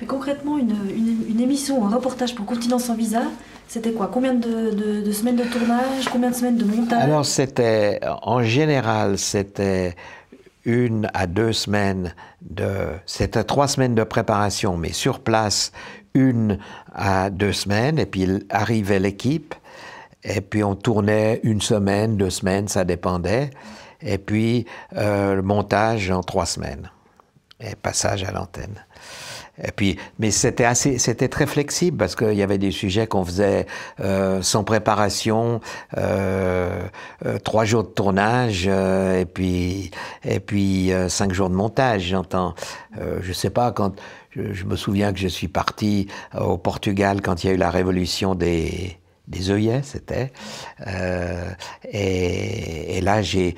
Mais concrètement, une, émission, un reportage pour Continent sans visa, c'était quoi Combien de, de, semaines de tournage Combien de semaines de montage Alors, c'était, en général, c'était une à deux semaines c'était trois semaines de préparation, mais sur place, une à deux semaines, et puis arrivait l'équipe, et puis on tournait une semaine, deux semaines, ça dépendait, et puis euh, le montage en trois semaines, et passage à l'antenne. Et puis, mais c'était assez, c'était très flexible parce qu'il y avait des sujets qu'on faisait euh, sans préparation, euh, euh trois jours de tournage euh, et puis et puis euh, cinq jours de montage. J'entends, je sais pas quand. Je, me souviens que je suis parti au Portugal quand il y a eu la révolution des des œillets, c'était. Euh, et, et, là, j'ai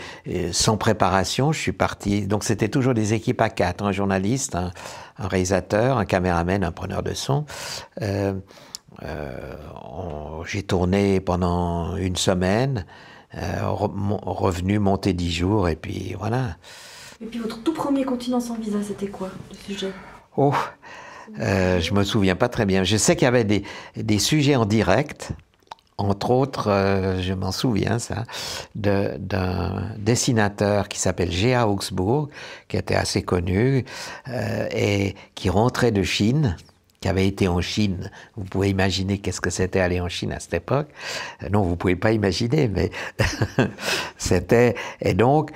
sans préparation, je suis parti. Donc, c'était toujours des équipes à quatre, un journaliste, un réalisateur, un caméraman, un preneur de son. Euh, euh, j'ai tourné pendant une semaine, euh, revenu monté dix jours, et puis voilà. Et puis votre tout premier continent sans visa, c'était quoi le sujet Oh, je me souviens pas très bien. Je sais qu'il y avait des, des sujets en direct entre autres, euh, je m'en souviens ça, d'un dessinateur qui s'appelle Géa Augsbourg, qui était assez connu, euh, et qui rentrait de Chine, qui avait été en Chine. Vous pouvez imaginer qu'est-ce que c'était aller en Chine à cette époque. Euh, non, vous pouvez pas imaginer, mais c'était. Et donc,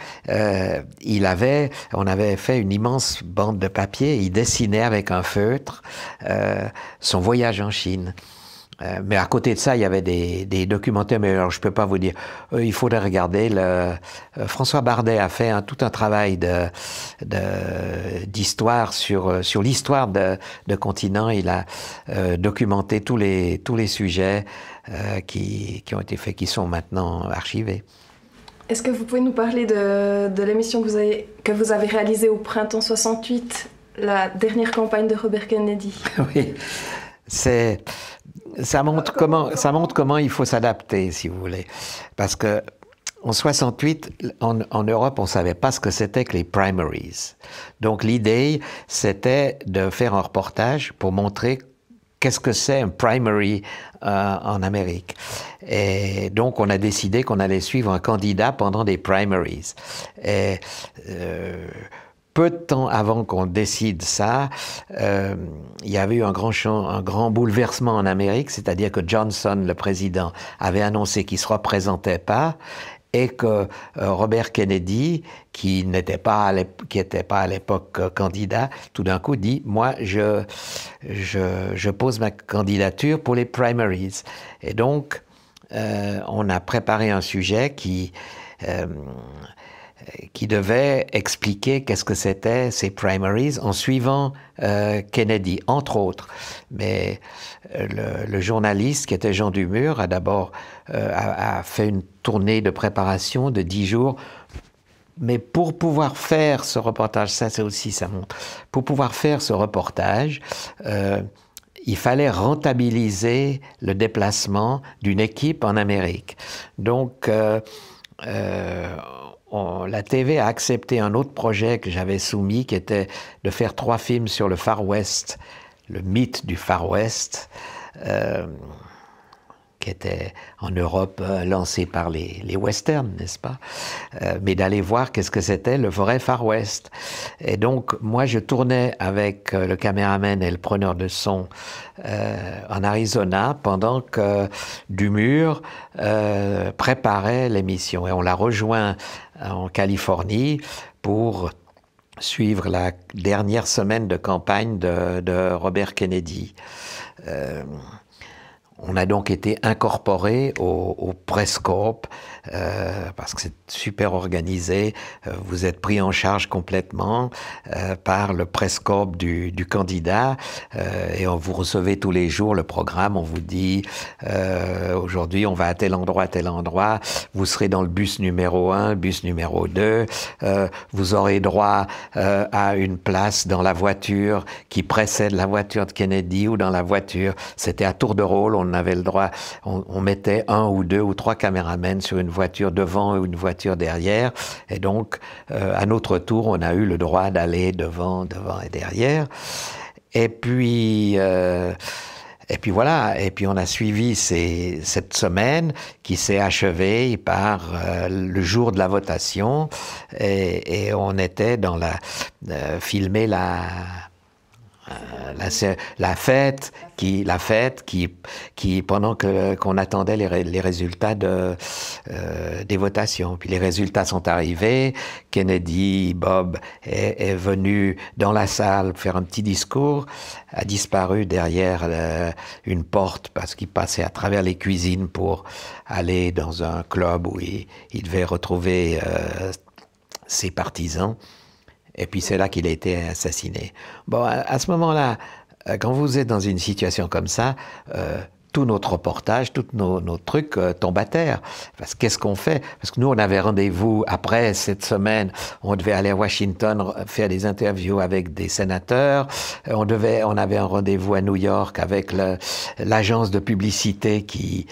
il avait, on avait fait une immense bande de papier. Il dessinait avec un feutre son voyage en Chine. Euh, mais à côté de ça, il y avait des, documentaires, mais alors, je ne peux pas vous dire. Euh, il faudrait regarder. Euh, François Bardet a fait tout un travail d'histoire sur, sur l'histoire de, continent. Il a documenté tous les, tous les sujets qui, ont été faits, qui sont maintenant archivés. Est-ce que vous pouvez nous parler de, l'émission que vous, avez, que vous avez réalisée au printemps 68, la dernière campagne de Robert Kennedy Oui, c'est ça montre comment, ça montre comment il faut s'adapter, si vous voulez. Parce que en 68, en, en Europe, on savait pas ce que c'était que les primaries. Donc l'idée, c'était de faire un reportage pour montrer qu'est-ce que c'est un primary euh, en Amérique. Et donc, on a décidé qu'on allait suivre un candidat pendant des primaries. Et, euh, peu de temps avant qu'on décide ça, euh, il y avait eu un grand, un grand bouleversement en Amérique, c'est-à-dire que Johnson, le président, avait annoncé qu'il ne se représentait pas et que euh, Robert Kennedy, qui n'était pas à l'époque euh, candidat, tout d'un coup dit moi je, je, je, pose ma candidature pour les primaries. Et donc euh, on a préparé un sujet qui euh, qui devait expliquer qu'est-ce que c'était ces primaries en suivant euh, Kennedy, entre autres. Mais euh, le, journaliste qui était Jean Dumur a d'abord euh, a, fait une tournée de préparation de dix jours. Mais pour pouvoir faire ce reportage, ça c'est aussi ça montre. Pour pouvoir faire ce reportage, il fallait rentabiliser le déplacement d'une équipe en Amérique. Donc euh, la TV a accepté un autre projet que j'avais soumis, qui était de faire trois films sur le Far West, le mythe du Far West, euh, qui était en Europe euh, lancé par les, westerns, n'est-ce pas euh, Mais d'aller voir qu'est-ce que c'était le vrai Far West. Et donc, moi, je tournais avec le caméraman et le preneur de son en Arizona pendant que Dumur préparait l'émission. Et on l'a rejoint euh, en Californie pour suivre la dernière semaine de campagne de, Robert Kennedy. Euh, on a donc été incorporé au, au press euh, parce que c'est super organisé, euh, vous êtes pris en charge complètement euh, par le prescope du, candidat et on vous recevez tous les jours le programme, on vous dit aujourd'hui on va à tel endroit, à tel endroit, vous serez dans le bus numéro 1, bus numéro 2, vous aurez droit à une place dans la voiture qui précède la voiture de Kennedy ou dans la voiture, c'était à tour de rôle, on avait le droit, on, mettait un ou deux ou trois caméramens sur une voiture devant ou une voiture derrière. Et donc, euh, à notre tour, on a eu le droit d'aller devant, devant et derrière. Et puis, euh, et puis voilà, et puis on a suivi cette semaine qui s'est achevée par euh, le jour de la votation et, et on était dans la... filmer la euh, la, fête qui la fête qui qui pendant qu'on attendait les, résultats euh, des votations puis les résultats sont arrivés Kennedy Bob est, venu dans la salle faire un petit discours a disparu derrière euh, une porte parce qu'il passait à travers les cuisines pour aller dans un club où il, devait retrouver ses partisans et puis c'est là qu'il a été assassiné. Bon, à, ce moment-là, euh, quand vous êtes dans une situation comme ça, euh, tout notre reportage, tous nos, nos, trucs euh, tombent à terre. Parce qu'est-ce qu'on fait Parce que nous, on avait rendez-vous après cette semaine. On devait aller à Washington faire des interviews avec des sénateurs. On devait, on avait un rendez-vous à New York avec l'agence de publicité qui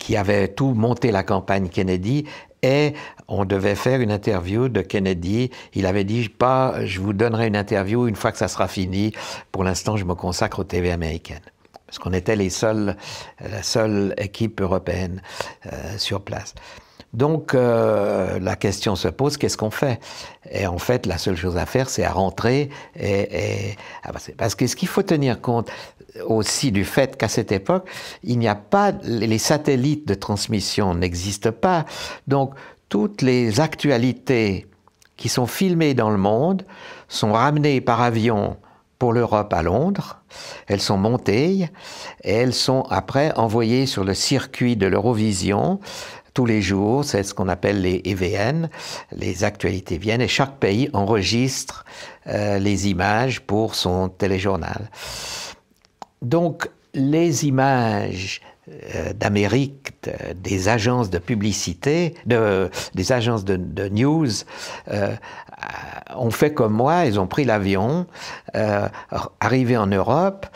qui avait tout monté la campagne Kennedy. Et on devait faire une interview de Kennedy. Il avait dit pas, je vous donnerai une interview une fois que ça sera fini. Pour l'instant, je me consacre aux TV américaines. Parce qu'on était les euh, la seule équipe européenne euh, sur place. Donc euh, la question se pose, qu'est-ce qu'on fait Et en fait, la seule chose à faire, c'est à rentrer. Et, et... parce quest ce qu'il faut tenir compte aussi du fait qu'à cette époque, il n'y a pas les satellites de transmission n'existent pas. Donc toutes les actualités qui sont filmées dans le monde sont ramenées par avion pour l'Europe à Londres. Elles sont montées et elles sont après envoyées sur le circuit de l'Eurovision tous les jours, c'est ce qu'on appelle les EVN, les actualités viennent, et chaque pays enregistre euh, les images pour son téléjournal. Donc, les images euh, d'Amérique, des agences de publicité, de, des agences de, news, euh, ont fait comme moi, ils ont pris l'avion, euh, arrivé en Europe,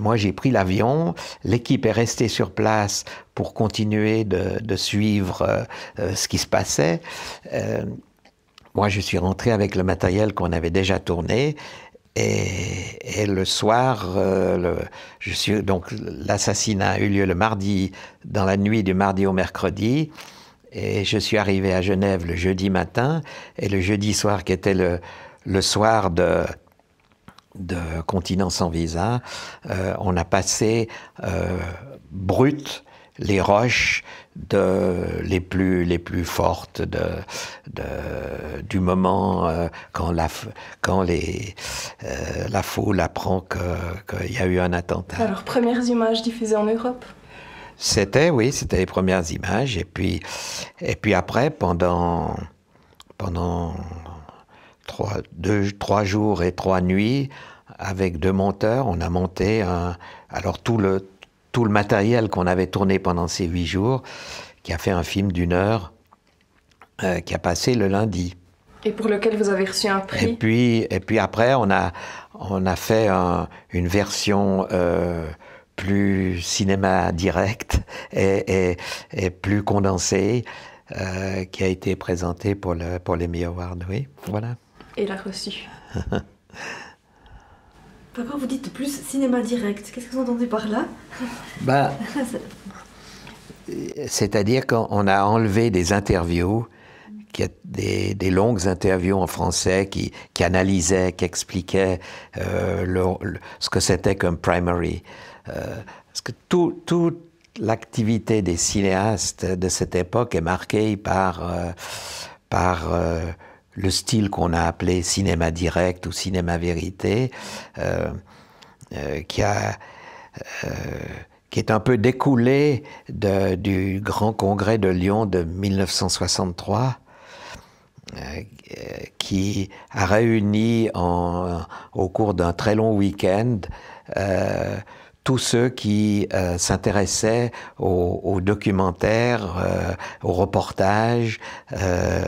moi j'ai pris l'avion, l'équipe est restée sur place pour continuer de, de suivre ce qui se passait. moi je suis rentré avec le matériel qu'on avait déjà tourné et, le soir, euh, je suis, donc l'assassinat a eu lieu le mardi, dans la nuit du mardi au mercredi. Et je suis arrivé à Genève le jeudi matin. Et le jeudi soir, qui était le, soir de, de Continent sans visa, euh, on a passé euh, brut les roches de, les, plus, les plus fortes de, du moment euh, quand, la, quand les, euh, la foule apprend qu'il y a eu un attentat. Alors, premières images diffusées en Europe C'était, oui, c'était les premières images. Et puis, et puis après, pendant, pendant trois, deux, trois jours et trois nuits, avec deux monteurs, on a monté un. Alors, tout le tout le matériel qu'on avait tourné pendant ces huit jours, qui a fait un film d'une heure, euh, qui a passé le lundi. Et pour lequel vous avez reçu un prix. Et puis, et puis après, on a, on a fait une version euh, plus cinéma direct et, et, plus condensée, euh, qui a été présentée pour, le, pour les meilleurs Awards, oui. Voilà. Et l'a reçu. Papa, vous dites plus cinéma direct. Qu'est-ce que vous entendez par là bah, C'est-à-dire qu'on a enlevé des interviews, qui des, des, longues interviews en français qui, analysaient, qui expliquaient euh, ce que c'était comme primary. Euh, parce que tout, toute l'activité des cinéastes de cette époque est marquée par, euh, par le style qu'on a appelé cinéma direct ou cinéma vérité, euh, euh, euh, qui, est un peu découlé du Grand Congrès de Lyon de 1963, qui a réuni au cours d'un très long week-end tous ceux qui euh, s'intéressaient aux, documentaires, euh, aux reportages, euh,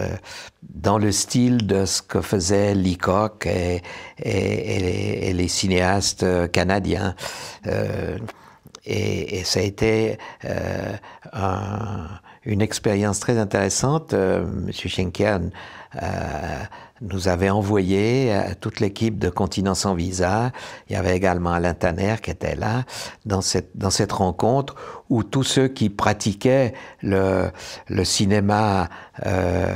dans le style de ce que faisaient Leacock et, les, cinéastes canadiens. et, ça a été une expérience très intéressante. Monsieur Schenker nous avait envoyé euh, toute l'équipe de Continent sans visa. Il y avait également Alain Tanner qui était là dans cette, dans cette rencontre où tous ceux qui pratiquaient le, le cinéma euh,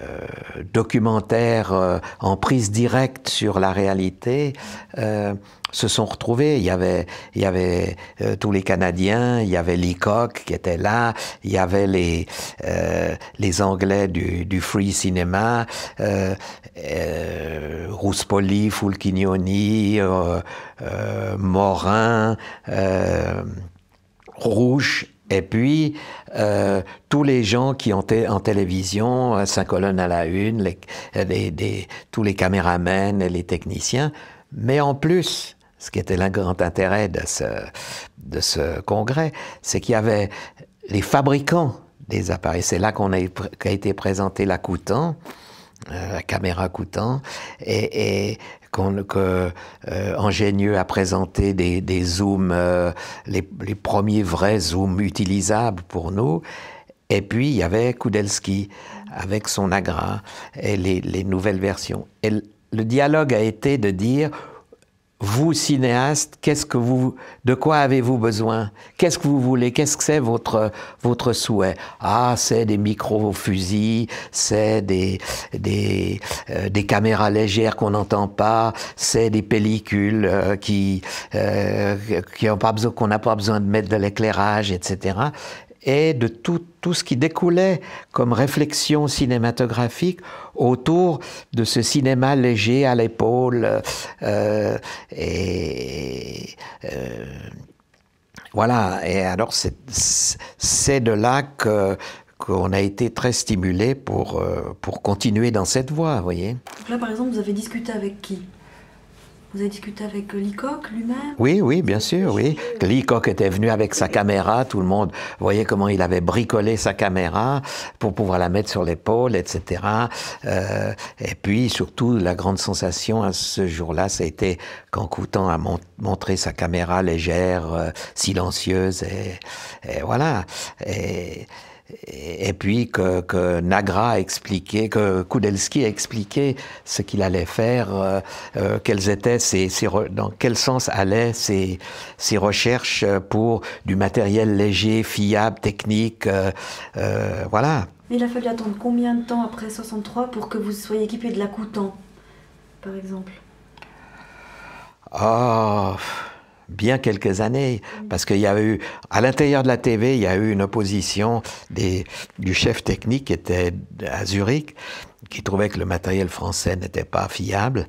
euh, documentaires euh, en prise directe sur la réalité euh, se sont retrouvés. Il y avait, il y avait tous les Canadiens, il y avait Leacock qui était là, il y avait les, les Anglais du, Free Cinema, euh, euh, Rouspoli, euh, Morin, Rouge, et puis, euh, tous les gens qui ont en télévision, cinq euh, colonnes à la une, les, les, euh, tous les caméramens et les techniciens, mais en plus, ce qui était l'un grand intérêt de ce, de ce congrès, c'est qu'il y avait les fabricants des appareils. C'est là qu'on a, été présenté la Coutan, euh, la caméra Coutan, et, et qu'on que euh, Ingénieux a présenté des, des zooms, euh, les, premiers vrais zooms utilisables pour nous. Et puis il y avait Kudelski avec son Agra et les, les nouvelles versions. Et le dialogue a été de dire vous cinéaste, qu'est-ce que vous, de quoi avez-vous besoin Qu'est-ce que vous voulez Qu'est-ce que c'est votre votre souhait Ah, c'est des micro-fusils, c'est des des, euh, des caméras légères qu'on n'entend pas, c'est des pellicules euh, qui euh, qui ont pas besoin qu'on n'a pas besoin de mettre de l'éclairage, etc et de tout, tout, ce qui découlait comme réflexion cinématographique autour de ce cinéma léger à l'épaule euh, et euh, voilà et alors c'est de là qu'on a été très stimulé pour, euh, pour continuer dans cette voie, vous voyez. Donc là, par exemple, vous avez discuté avec qui vous avez discuté avec Leacock lui-même Oui, oui, bien sûr, oui. Leacock était venu avec sa caméra, tout le monde voyait comment il avait bricolé sa caméra pour pouvoir la mettre sur l'épaule, etc. Euh, et puis, surtout, la grande sensation à hein, ce jour-là, ça a été quand coûtant à montrer sa caméra légère, euh, silencieuse, et, et voilà. Et, et puis que, Nagra a expliqué, que Kudelski a expliqué ce qu'il allait faire, euh, euh, étaient ses, dans quel sens allaient ses, ses, recherches pour du matériel léger, fiable, technique, euh, euh voilà. Il a fallu attendre combien de temps après 63 pour que vous soyez équipé de Coutan, par exemple Oh bien quelques années, parce qu'il y a eu, à l'intérieur de la TV, il y a eu une opposition des, du chef technique qui était à Zurich, qui trouvait que le matériel français n'était pas fiable,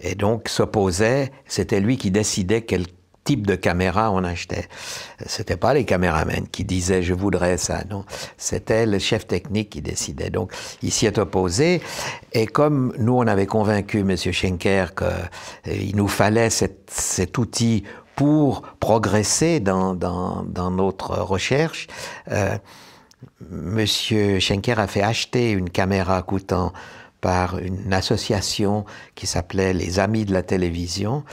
et donc s'opposait, c'était lui qui décidait quel type de caméra on achetait. C'était pas les caméramens qui disaient je voudrais ça, non. C'était le chef technique qui décidait. Donc il s'y est opposé. Et comme nous on avait convaincu Monsieur Schenker qu'il euh, nous fallait cet, cet outil pour progresser dans, dans, notre recherche. Euh, Monsieur Schenker a fait acheter une caméra coûtant par une association qui s'appelait les Amis de la télévision.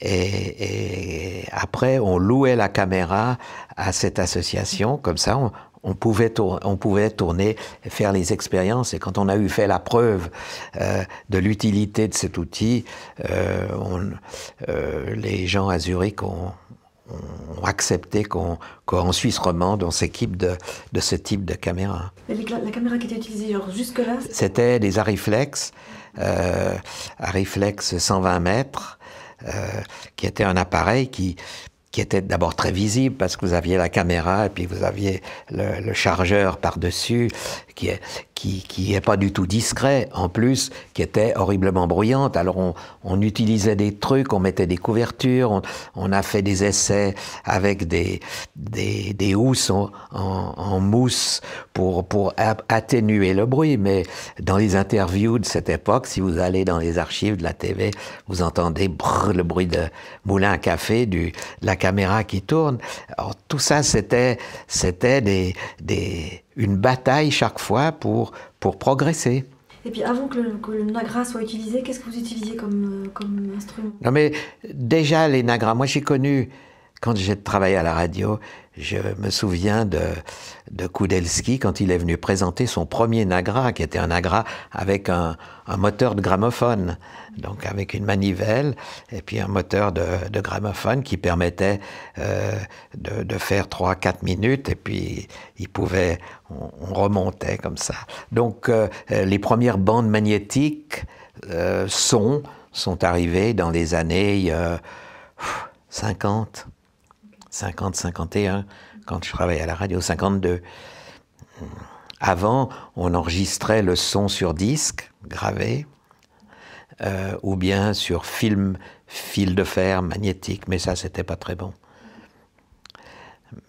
Et, et, après, on louait la caméra à cette association. Comme ça, on, on pouvait, tourner, on pouvait tourner, faire les expériences. Et quand on a eu fait la preuve euh, de l'utilité de cet outil, euh, euh, les gens à Zurich ont, accepté qu'en Suisse romande, on s'équipe de, ce type de caméra. la caméra qui était utilisée jusque-là C'était des Ariflex, Ariflex 120 mètres, qui était un appareil qui qui était d'abord très visible parce que vous aviez la caméra et puis vous aviez le, chargeur par-dessus qui est, qui, qui est pas du tout discret, en plus, qui était horriblement bruyante. Alors on, on utilisait des trucs, on mettait des couvertures, on, on a fait des essais avec des, des, des housses en, en, mousse pour, pour atténuer le bruit. Mais dans les interviews de cette époque, si vous allez dans les archives de la TV, vous entendez brrr, le bruit de moulin à café, du, de la caméra qui tourne. Alors tout ça, c'était, c'était des, des une bataille chaque fois pour, pour progresser. Et puis avant que le, Nagra soit utilisé, qu'est-ce que vous utilisiez comme, euh, comme instrument Non mais déjà les Nagras, moi j'ai connu quand j'ai travaillé à la radio, je me souviens de, de Kudelski quand il est venu présenter son premier Nagra, qui était un Nagra avec un, moteur de gramophone, donc avec une manivelle et puis un moteur de, gramophone qui permettait euh, de, faire 3-4 minutes et puis il pouvait, on, remontait comme ça. Donc euh, les premières bandes magnétiques euh, sont, sont arrivées dans les années 50. 50, 51, quand je travaillais à la radio, 52. Avant, on enregistrait le son sur disque, gravé, euh, ou bien sur film, fil de fer magnétique, mais ça, c'était pas très bon.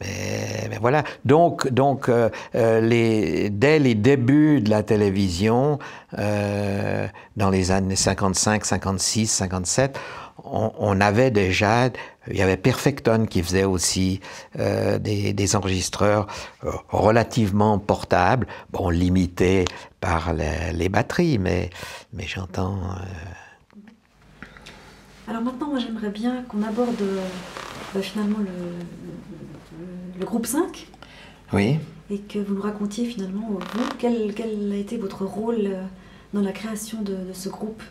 Mais, voilà. Donc, donc euh, euh, les, dès les débuts de la télévision, dans les années 55, 56, 57, on, avait déjà, il y avait Perfectone qui faisait aussi euh, des, enregistreurs euh, relativement portables, bon, limités par les, batteries, mais, j'entends... Euh, Alors maintenant, j'aimerais bien qu'on aborde finalement le, groupe 5. Oui. Et que vous nous racontiez finalement, vous, quel, a été votre rôle dans la création de ce groupe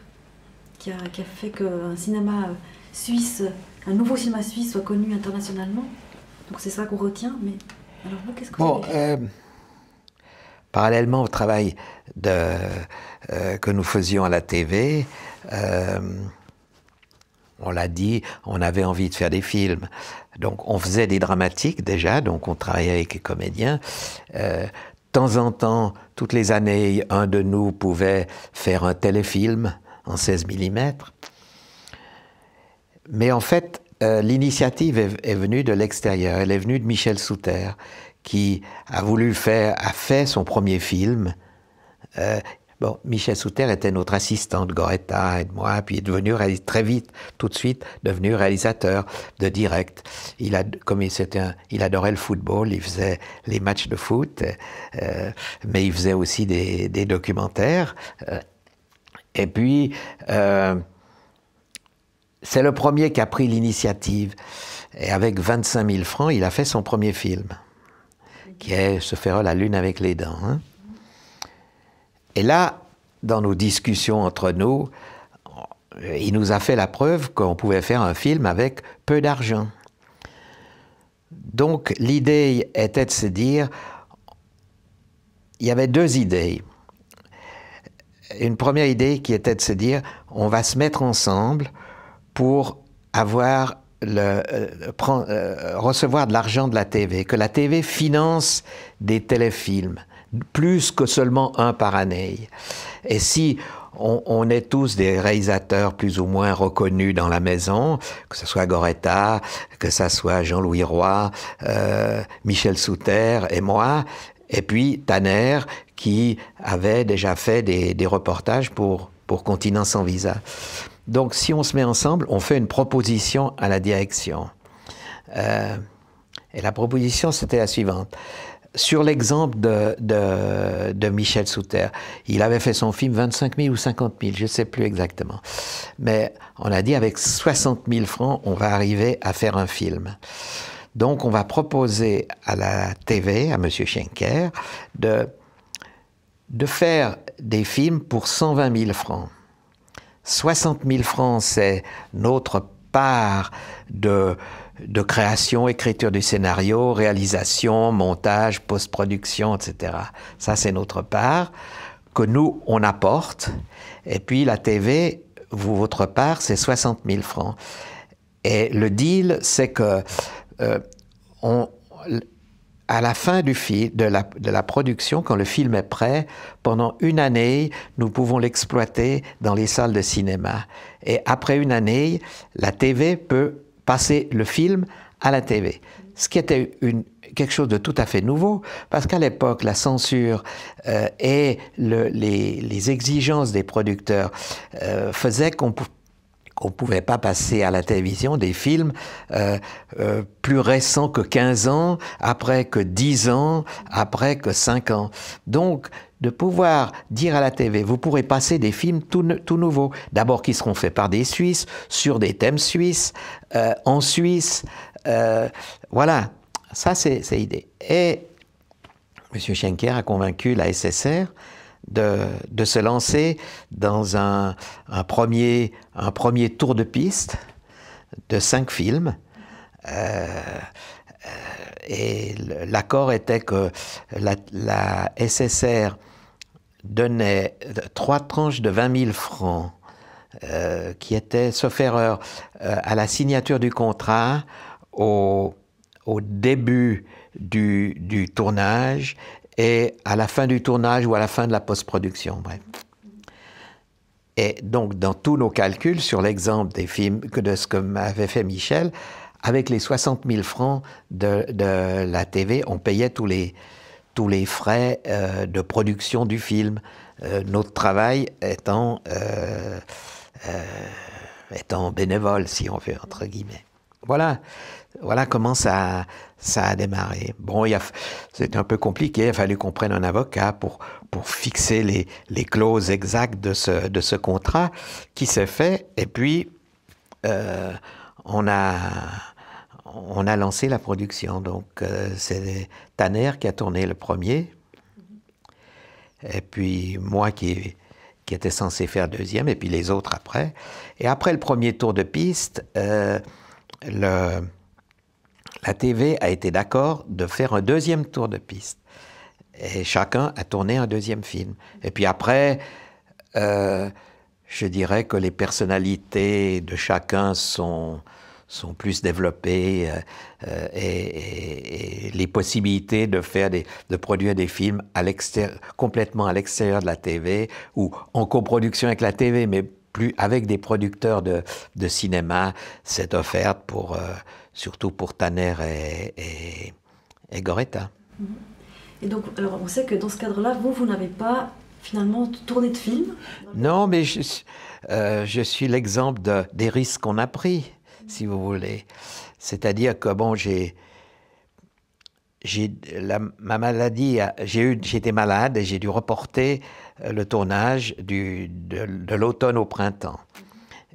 qui a, fait qu'un cinéma euh, suisse, un nouveau cinéma suisse soit connu internationalement. Donc c'est ça qu'on retient. Mais alors vous, qu'est-ce que euh, Parallèlement au travail de, euh, que nous faisions à la TV, euh, on l'a dit, on avait envie de faire des films. Donc on faisait des dramatiques déjà, donc on travaillait avec les comédiens. de temps en temps, toutes les années, un de nous pouvait faire un téléfilm en 16 mm. Mais en fait, euh, l'initiative est, venue de l'extérieur, elle est venue de Michel Souter, qui a voulu faire, a fait son premier film. Euh, bon, Michel Souter était notre assistant de Goretta et de moi, puis est devenu très vite, tout de suite, devenu réalisateur de direct. Il a, comme il, il adorait le football, il faisait les matchs de foot, euh, mais il faisait aussi des, des documentaires et puis, euh, c'est le premier qui a pris l'initiative. Et avec 25 000 francs, il a fait son premier film, qui est Se faire la lune avec les dents. Hein. Et là, dans nos discussions entre nous, il nous a fait la preuve qu'on pouvait faire un film avec peu d'argent. Donc l'idée était de se dire, il y avait deux idées une première idée qui était de se dire, on va se mettre ensemble pour avoir le, euh, euh, recevoir de l'argent de la TV, que la TV finance des téléfilms, plus que seulement un par année. Et si on, est tous des réalisateurs plus ou moins reconnus dans la maison, que ce soit Goretta, que ce soit Jean-Louis Roy, euh, Michel Souter et moi, et puis Tanner qui avait déjà fait des, reportages pour, pour Continent sans visa. Donc si on se met ensemble, on fait une proposition à la direction. Euh, et la proposition, c'était la suivante. Sur l'exemple de, de, de, Michel Souter, il avait fait son film 25 000 ou 50 000, je ne sais plus exactement. Mais on a dit avec 60 000 francs, on va arriver à faire un film. Donc on va proposer à la TV, à M. Schenker, de de faire des films pour 120 000 francs. 60 000 francs, c'est notre part de, de création, écriture du scénario, réalisation, montage, post-production, etc. Ça, c'est notre part que nous, on apporte. Et puis la TV, vous, votre part, c'est 60 000 francs. Et le deal, c'est que euh, on, à la fin du de, la, production, quand le film est prêt, pendant une année, nous pouvons l'exploiter dans les salles de cinéma. Et après une année, la TV peut passer le film à la TV. Ce qui était une, quelque chose de tout à fait nouveau, parce qu'à l'époque, la censure euh, et le, les, exigences des producteurs euh, faisaient qu'on ne on ne pouvait pas passer à la télévision des films euh, euh, plus récents que 15 ans, après que 10 ans, après que 5 ans. Donc, de pouvoir dire à la TV, vous pourrez passer des films tout, nouveaux, d'abord qui seront faits par des Suisses, sur des thèmes suisses, euh, en Suisse, voilà, ça c'est l'idée. Et M. Schenker a convaincu la SSR de, se lancer dans un, premier, un premier tour de piste de cinq films. Euh, euh, et l'accord était que la, SSR donnait trois tranches de 20 000 francs euh, qui étaient, sauf erreur, à la signature du contrat au, début du, tournage et à la fin du tournage ou à la fin de la post-production, bref. Et donc, dans tous nos calculs, sur l'exemple des films, que de ce que m'avait fait Michel, avec les 60 000 francs de, la TV, on payait tous les, tous les frais euh, de production du film. Euh, notre travail étant, euh, étant bénévole, si on veut, entre guillemets. Voilà, voilà comment ça, a démarré. Bon, c'était un peu compliqué. Il a fallu qu'on prenne un avocat pour, pour fixer les, clauses exactes de ce, de ce contrat qui s'est fait. Et puis, euh, on, a, on a lancé la production. Donc, euh, c'est Tanner qui a tourné le premier. Et puis, moi qui, qui était censé faire deuxième, et puis les autres après. Et après le premier tour de piste, euh, le la TV a été d'accord de faire un deuxième tour de piste. Et chacun a tourné un deuxième film. Et puis après, euh, je dirais que les personnalités de chacun sont, sont plus développées euh, euh, et, les possibilités de, faire de produire des films à complètement à l'extérieur de la TV ou en coproduction avec la TV, mais plus avec des producteurs de, cinéma, c'est offerte pour surtout pour Tanner et, et, et Goretta. Mhm. Et donc, alors on sait que dans ce cadre-là, vous, vous n'avez pas finalement tourné de film Non, mais je, euh, je suis l'exemple des risques qu'on a pris, si vous voulez. C'est-à-dire que, bon, j'ai. La, ma maladie, j'ai j'étais malade et j'ai dû reporter euh, le tournage du, de, de l'automne au printemps.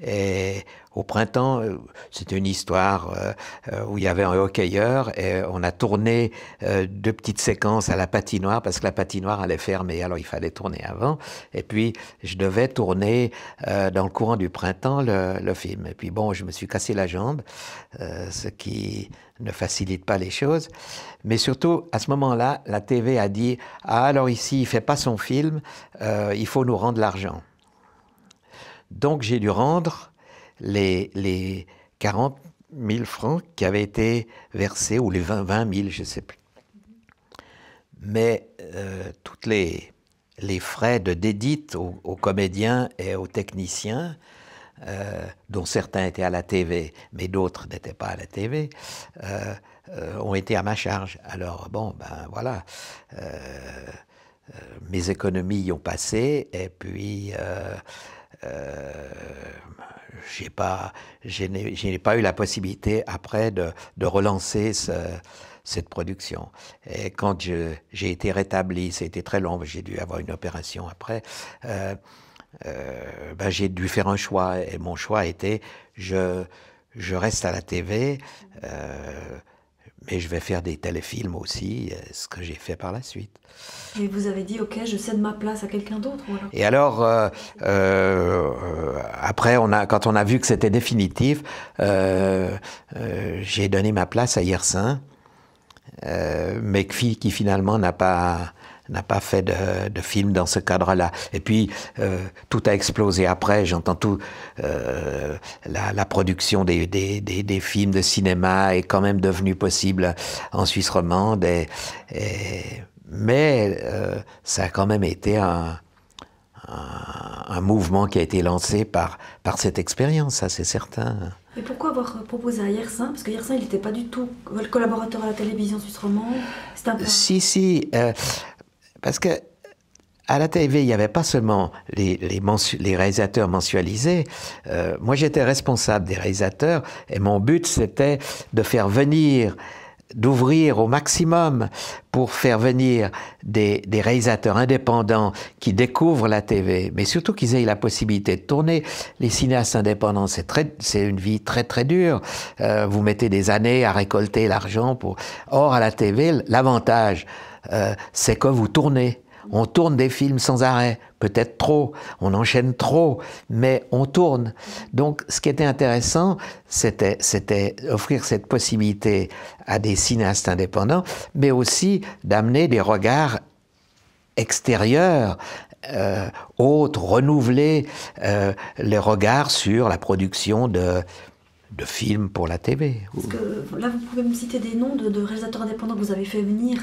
Et au printemps, euh, c'était une histoire euh, euh, où il y avait un hockeyeur et on a tourné deux petites séquences à la patinoire parce que la patinoire allait fermer, alors il fallait tourner avant. Et puis je devais tourner dans le courant du printemps le, le, film. Et puis bon, je me suis cassé la jambe, ce qui ne facilite pas les choses. Mais surtout, à ce moment-là, la TV a dit Ah, alors ici, il fait pas son film, il faut nous rendre l'argent. Donc j'ai dû rendre les, les 40 000 francs qui avaient été versés, ou les 20, 000, je ne sais plus. Mais euh, toutes les, les frais de dédite aux, comédiens et aux techniciens, euh, dont certains étaient à la TV, mais d'autres n'étaient pas à la TV, euh, ont été à ma charge. Alors bon, ben voilà, mes économies y ont passé, et puis j'ai pas, je n'ai pas eu la possibilité après de, de relancer cette production. Et quand j'ai été rétabli, c'était très long, j'ai dû avoir une opération après. Euh, euh, ben, j'ai dû faire un choix et mon choix était je, je reste à la TV. Euh, mais je vais faire des téléfilms aussi, euh, ce que j'ai fait par la suite. Et vous avez dit, ok, je cède ma place à quelqu'un d'autre Et alors, euh, euh, après, on a, quand on a vu que c'était définitif, j'ai donné ma place à Yersin, mais qui finalement n'a pas n'a pas fait de, film dans ce cadre-là. Et puis, euh, tout a explosé après. J'entends tout. Euh, la, production des, des, films de cinéma est quand même devenue possible en Suisse romande. mais euh, ça a quand même été un, mouvement qui a été lancé par, par cette expérience, ça c'est certain. Et pourquoi avoir proposé à Yersin Parce que Yersin, il n'était pas du tout collaborateur à la télévision suisse romande. Un Si, si parce que à la TV, il n'y avait pas seulement les, les, les réalisateurs mensualisés. Euh, moi, j'étais responsable des réalisateurs et mon but, c'était de faire venir, d'ouvrir au maximum pour faire venir des, des, réalisateurs indépendants qui découvrent la TV, mais surtout qu'ils aient la possibilité de tourner. Les cinéastes indépendants, c'est une vie très très dure. Euh, vous mettez des années à récolter l'argent pour. Or, à la TV, l'avantage euh, c'est que vous tournez. On tourne des films sans arrêt, peut-être trop, on enchaîne trop, mais on tourne. Donc ce qui était intéressant, c'était, c'était offrir cette possibilité à des cinéastes indépendants, mais aussi d'amener des regards extérieurs, euh, autres, renouveler euh, les regards sur la production de, de films pour la TV. que, euh, là, vous pouvez me citer des noms de, réalisateurs indépendants que vous avez fait venir.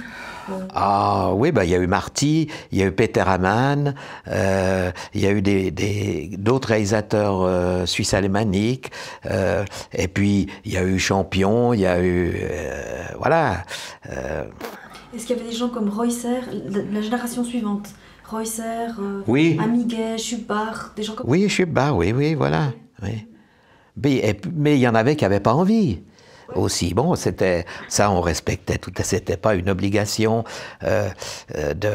Euh. Ah oui, bah, il y a eu Marty, il y a eu Peter Hamann, euh, il y a eu d'autres des, d'autres réalisateurs suisse suisses et puis il y a eu Champion, il y a eu... voilà. Est-ce qu'il y avait des gens comme Reusser, la, génération suivante Reusser, Amiguet, Schubach, des gens comme... Oui, Schubach, oui, oui, voilà. Oui. Eh, mais, il y en avait qui n'avaient pas envie aussi. Bon, c'était ça, on respectait tout. C'était pas une obligation euh, euh, de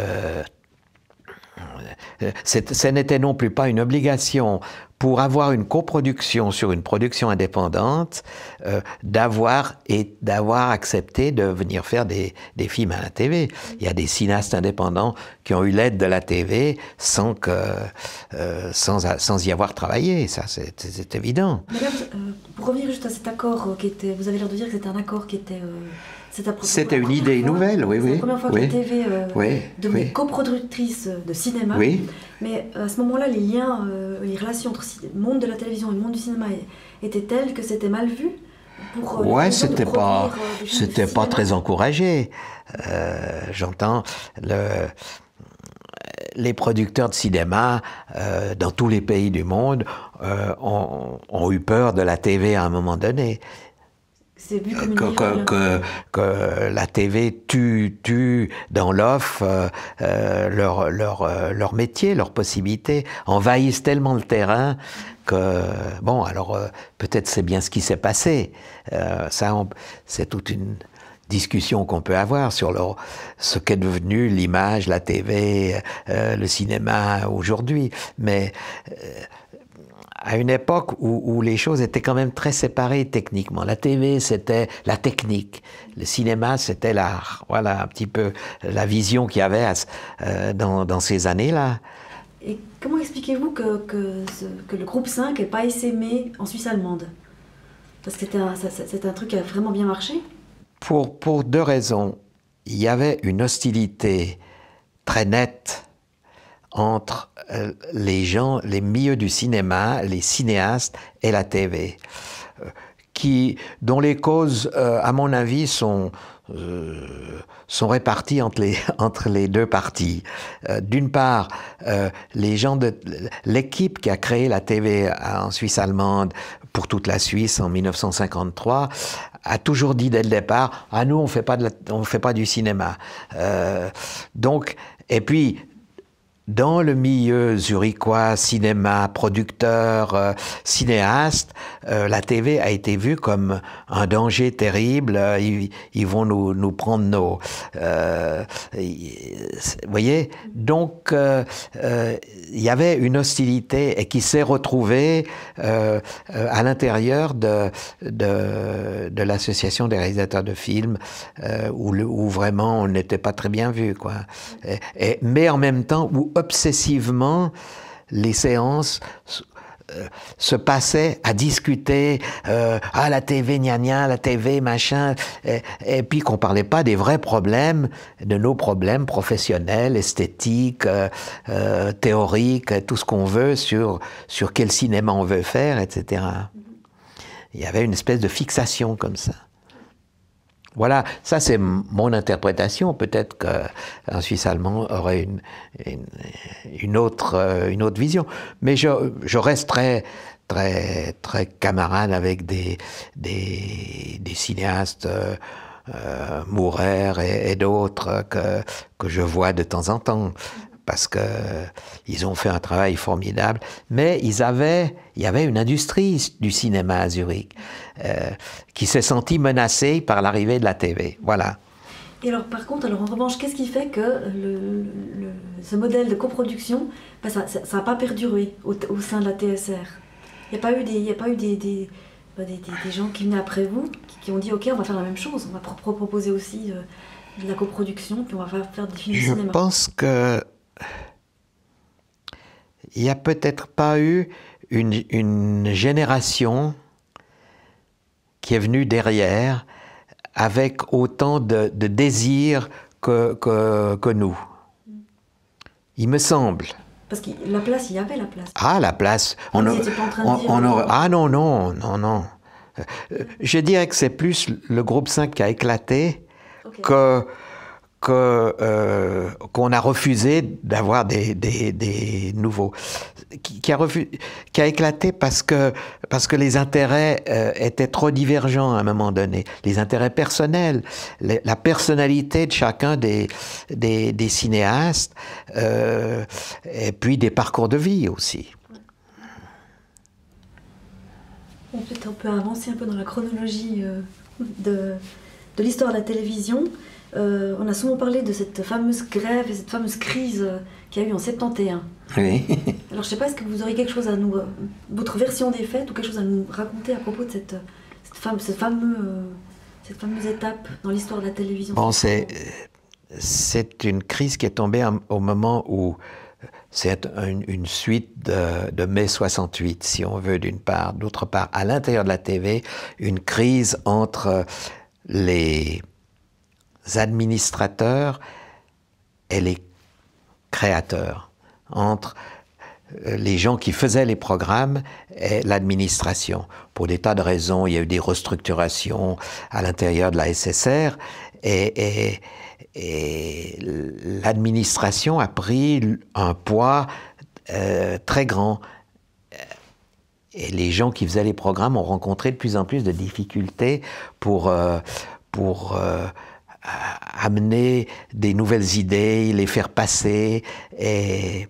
euh, ce n'était non plus pas une obligation pour avoir une coproduction sur une production indépendante, euh, d'avoir et d'avoir accepté de venir faire des, films à la TV. Il y a des cinéastes indépendants qui ont eu l'aide de la TV sans que euh, sans, sans, y avoir travaillé. Ça, c'est évident. pour revenir juste à cet accord qui était, vous avez l'air de dire que c'était un accord qui était c'était une idée nouvelle, oui, oui. La première fois que la TV euh, devenait coproductrice de cinéma. Mais euh, à ce moment-là, les liens, euh, les relations entre le monde de la télévision et le monde du cinéma étaient telles que c'était mal vu. Pour, euh, ouais, c'était pas, c'était pas très encouragé. J'entends le les producteurs de cinéma dans tous les pays du monde ont, ont, eu peur de la TV à un moment donné que, la TV tue, tue dans l'offre euh, euh, leur, leur, euh, leur métier, leurs possibilités, envahissent tellement le terrain que, bon, alors peut-être c'est bien ce qui s'est passé. ça, c'est toute une discussion qu'on peut avoir sur leur, ce qu'est devenu l'image, la TV, le cinéma aujourd'hui. Mais à une époque où, les choses étaient quand même très séparées techniquement. La TV, c'était la technique. Le cinéma, c'était l'art. Voilà un petit peu la vision qu'il y avait euh, dans, ces années-là. Et comment expliquez-vous que, le groupe 5 n'ait pas essaimé en Suisse allemande Parce que c'est un, truc qui a vraiment bien marché pour deux raisons. Il y avait une hostilité très nette entre euh, les gens, les milieux du cinéma, les cinéastes et la TV, euh, qui, dont les causes, euh, à mon avis, sont, sont réparties entre les, entre les deux parties. D'une part, les gens de l'équipe qui a créé la TV en Suisse allemande pour toute la Suisse en 1953 a toujours dit dès le départ, à ah, nous on fait pas de la, on fait pas du cinéma. donc et puis dans le milieu zurichois, cinéma, producteur, euh, cinéaste, euh, la TV a été vue comme un danger terrible. Euh, ils, vont nous, nous prendre nos... vous voyez Donc, il y avait une hostilité et qui s'est retrouvée à l'intérieur de, de, l'association des réalisateurs de films, où, où vraiment on n'était pas très bien vu. Quoi. mais en même temps, où obsessivement les séances euh, se passaient à discuter à euh, ah, la TV gna gna la TV machin et, puis qu'on parlait pas des vrais problèmes de nos problèmes professionnels esthétiques euh, théoriques tout ce qu'on veut sur sur quel cinéma on veut faire etc il y avait une espèce de fixation comme ça voilà, ça c'est mon interprétation. Peut-être qu'un euh, Suisse allemand aurait une, une, autre, euh, une autre vision. Mais je, je reste très, très, camarade avec des, des, cinéastes. Euh, euh et, et d'autres que, que je vois de temps en temps parce qu'ils ont fait un travail formidable. Mais ils avaient, il y avait une industrie du cinéma à Zurich euh, qui s'est sentie menacée par l'arrivée de la TV. Voilà. Et alors, par contre, alors en revanche, qu'est-ce qui fait que le, ce modèle de coproduction, ben, ça n'a pas perduré au, sein de la TSR Il n'y a pas eu des, a pas eu ben, des, des, gens qui venaient après vous qui, ont dit OK, on va faire la même chose, on va proposer aussi euh, de, la coproduction, puis on va faire, du des cinéma. Je pense que il n'y a peut-être pas eu une, génération qui est venue derrière avec autant de, désirs désir que, nous. Il me semble. Parce que la place, il y avait la place. Ah, la place. On, Ah non, non, non, non. Euh, je dirais que c'est plus le groupe 5 qui a éclaté que que, euh, qu'on a refusé d'avoir des, nouveaux, qui, a éclaté parce que, parce que les intérêts euh, étaient trop divergents à un moment donné, les intérêts personnels, la personnalité de chacun des, cinéastes, euh, et puis des parcours de vie aussi. peut on peut avancer un peu dans la chronologie de l'histoire de la télévision. Euh, on a souvent parlé de cette fameuse grève et cette fameuse crise qu'il y a eu en 71. Oui. Alors je sais pas, est-ce que vous auriez quelque chose à nous, euh, votre version des faits ou quelque chose à nous raconter à propos de cette, euh, cette fameuse étape dans l'histoire de la télévision Bon, c'est, c'est une crise qui est tombée au moment où c'est une, suite de, de, mai 68, si on veut, d'une part. D'autre part, à l'intérieur de la TV, une crise entre les administrateurs et les créateurs, entre euh, les gens qui faisaient les programmes et l'administration. Pour des tas de raisons, il y a eu des restructurations à l'intérieur de la SSR et, l'administration a pris un poids euh, très grand. Et les gens qui faisaient les programmes ont rencontré de plus en plus de difficultés pour, euh, pour amener des nouvelles idées, les faire passer. Et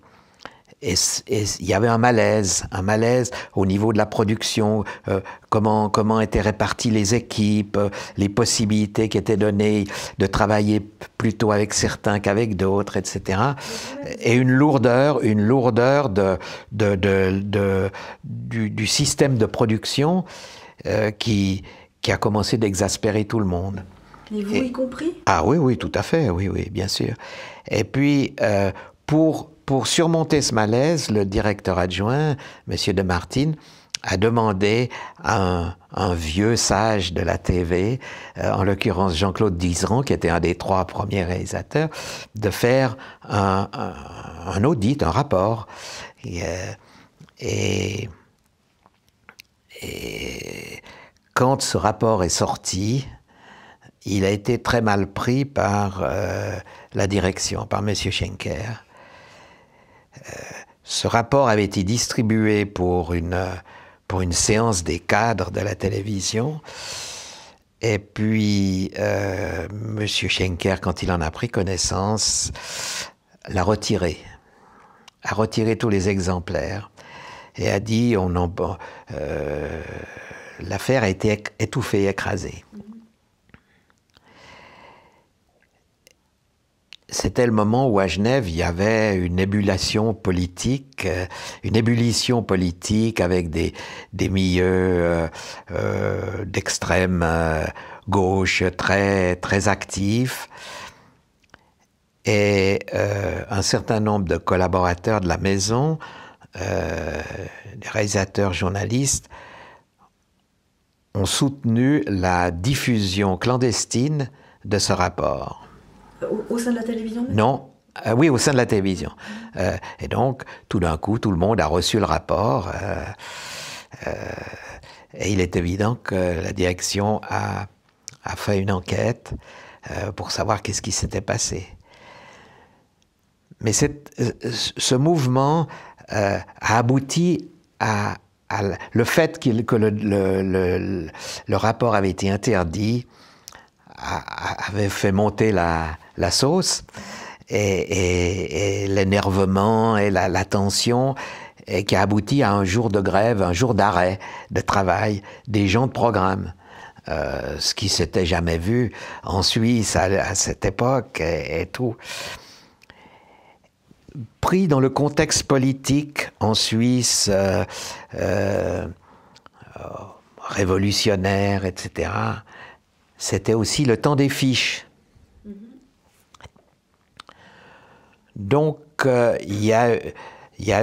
il y avait un malaise, un malaise au niveau de la production, euh, comment, comment étaient réparties les équipes, euh, les possibilités qui étaient données de travailler plutôt avec certains qu'avec d'autres, etc. Et une lourdeur, une lourdeur du, système de production euh, qui a commencé d'exaspérer tout le monde. Et vous y compris Ah oui, oui, tout à fait, oui, oui, bien sûr. Et puis, euh, pour, surmonter ce malaise, le directeur adjoint, M. De Martine, a demandé à un, vieux sage de la TV, euh, en l'occurrence Jean-Claude Dizeron, qui était un des trois premiers réalisateurs, de faire un, audit, un rapport. Euh, et, et, quand ce rapport est sorti, il a été très mal pris par euh, la direction, par M. Schenker. Euh, ce rapport avait été distribué pour une, pour une séance des cadres de la télévision. Et puis, euh, M. Schenker, quand il en a pris connaissance, l'a retiré, a retiré tous les exemplaires et a dit l'affaire a été étouffée, écrasée. c'était le moment où à Genève, il y avait une ébullition politique, euh, une ébullition politique avec des, milieux euh, euh, d'extrême gauche très, très actifs. Et un certain nombre de collaborateurs de la maison, des réalisateurs, journalistes, ont soutenu la diffusion clandestine de ce rapport. Au, sein de la télévision Non. Ah oui, au sein de la télévision. Euh, et donc, tout d'un coup, tout le monde a reçu le rapport. Euh, euh, et il est évident que la direction a, a fait une enquête pour savoir qu'est-ce qui s'était passé. Mais cette, ce mouvement a abouti à, le fait que le, rapport avait été interdit avait fait monter la, la sauce et, l'énervement et la, tension et qui a abouti à un jour de grève, un jour d'arrêt de travail des gens de programme. Euh, ce qui s'était jamais vu en Suisse à, cette époque et, tout. Pris dans le contexte politique en Suisse, euh, euh, révolutionnaire, etc., c'était aussi le temps des fiches. Donc, euh, il y, a,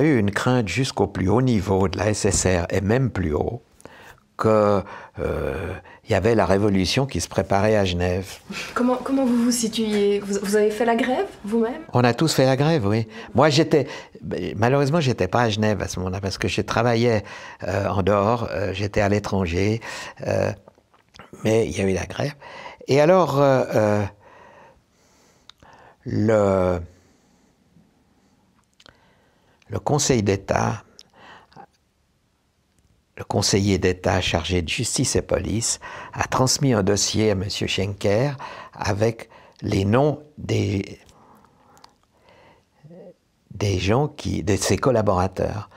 eu une crainte jusqu'au plus haut niveau de la SSR, et même plus haut, qu'il euh, y avait la révolution qui se préparait à Genève. Comment, comment vous vous situiez vous, avez fait la grève vous-même On a tous fait la grève, oui. Moi, j'étais. Malheureusement, n'étais pas à Genève à ce moment-là parce que je travaillais euh, en dehors, j'étais à l'étranger, mais il y a eu la grève. Et alors, le le Conseil d'État, le conseiller d'État chargé de justice et police, a transmis un dossier à M. Schenker avec les noms des, gens qui, de ses collaborateurs.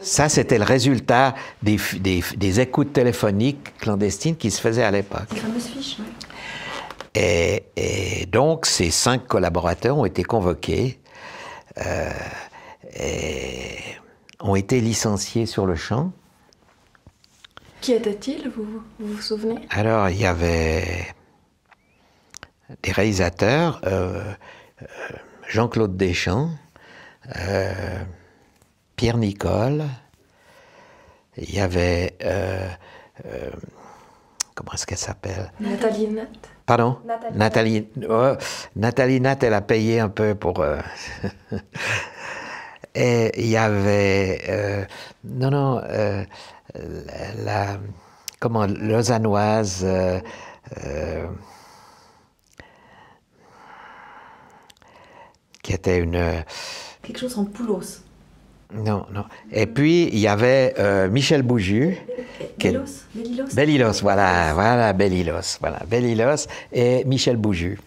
Ça, c'était le résultat des, écoutes téléphoniques clandestines qui se faisaient à l'époque. Et, donc, ces cinq collaborateurs ont été convoqués. Euh, euh, ont été licenciés sur le champ. Qui étaient-ils, vous, vous, souvenez Alors, il y avait des réalisateurs, euh, euh, Jean-Claude Deschamps, Pierre Nicole, il y avait... comment est-ce qu'elle s'appelle Nathalie Nat. Pardon Nathalie Nathalie elle a payé un peu pour... Et il y avait, euh, non, non, euh, la, comment, lausannoise, euh, qui était une... Quelque chose en poulos. Non, non. Et puis, il y avait Michel Bouju. Bellilos, Bellilos. Bellilos, voilà, voilà, Bellilos. Voilà, Bellilos et Michel Bouju,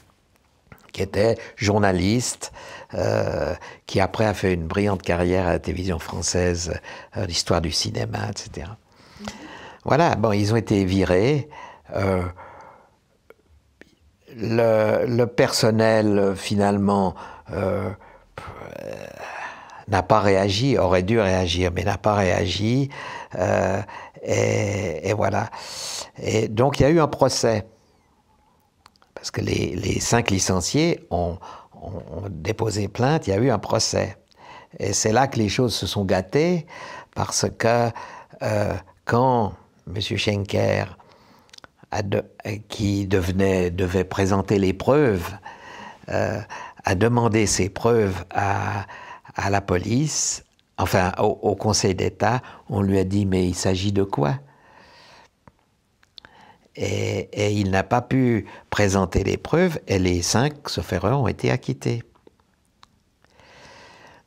qui était journaliste euh, qui après a fait une brillante carrière à la télévision française, euh, l'histoire du cinéma, etc. Mm-hmm. Voilà, bon, ils ont été virés. Euh, le, personnel, finalement, n'a pas réagi, aurait dû réagir, mais n'a pas réagi. Et, voilà. Et donc, il y a eu un procès parce que les, les, cinq licenciés ont, ont, déposé plainte, il y a eu un procès. Et c'est là que les choses se sont gâtées, parce que euh, quand M. Schenker, qui devait présenter les preuves, euh, a demandé ses preuves à, la police, enfin au Conseil d'État, on lui a dit mais il s'agit de quoi et, il n'a pas pu présenter les preuves, et les cinq, sauf ont été acquittés.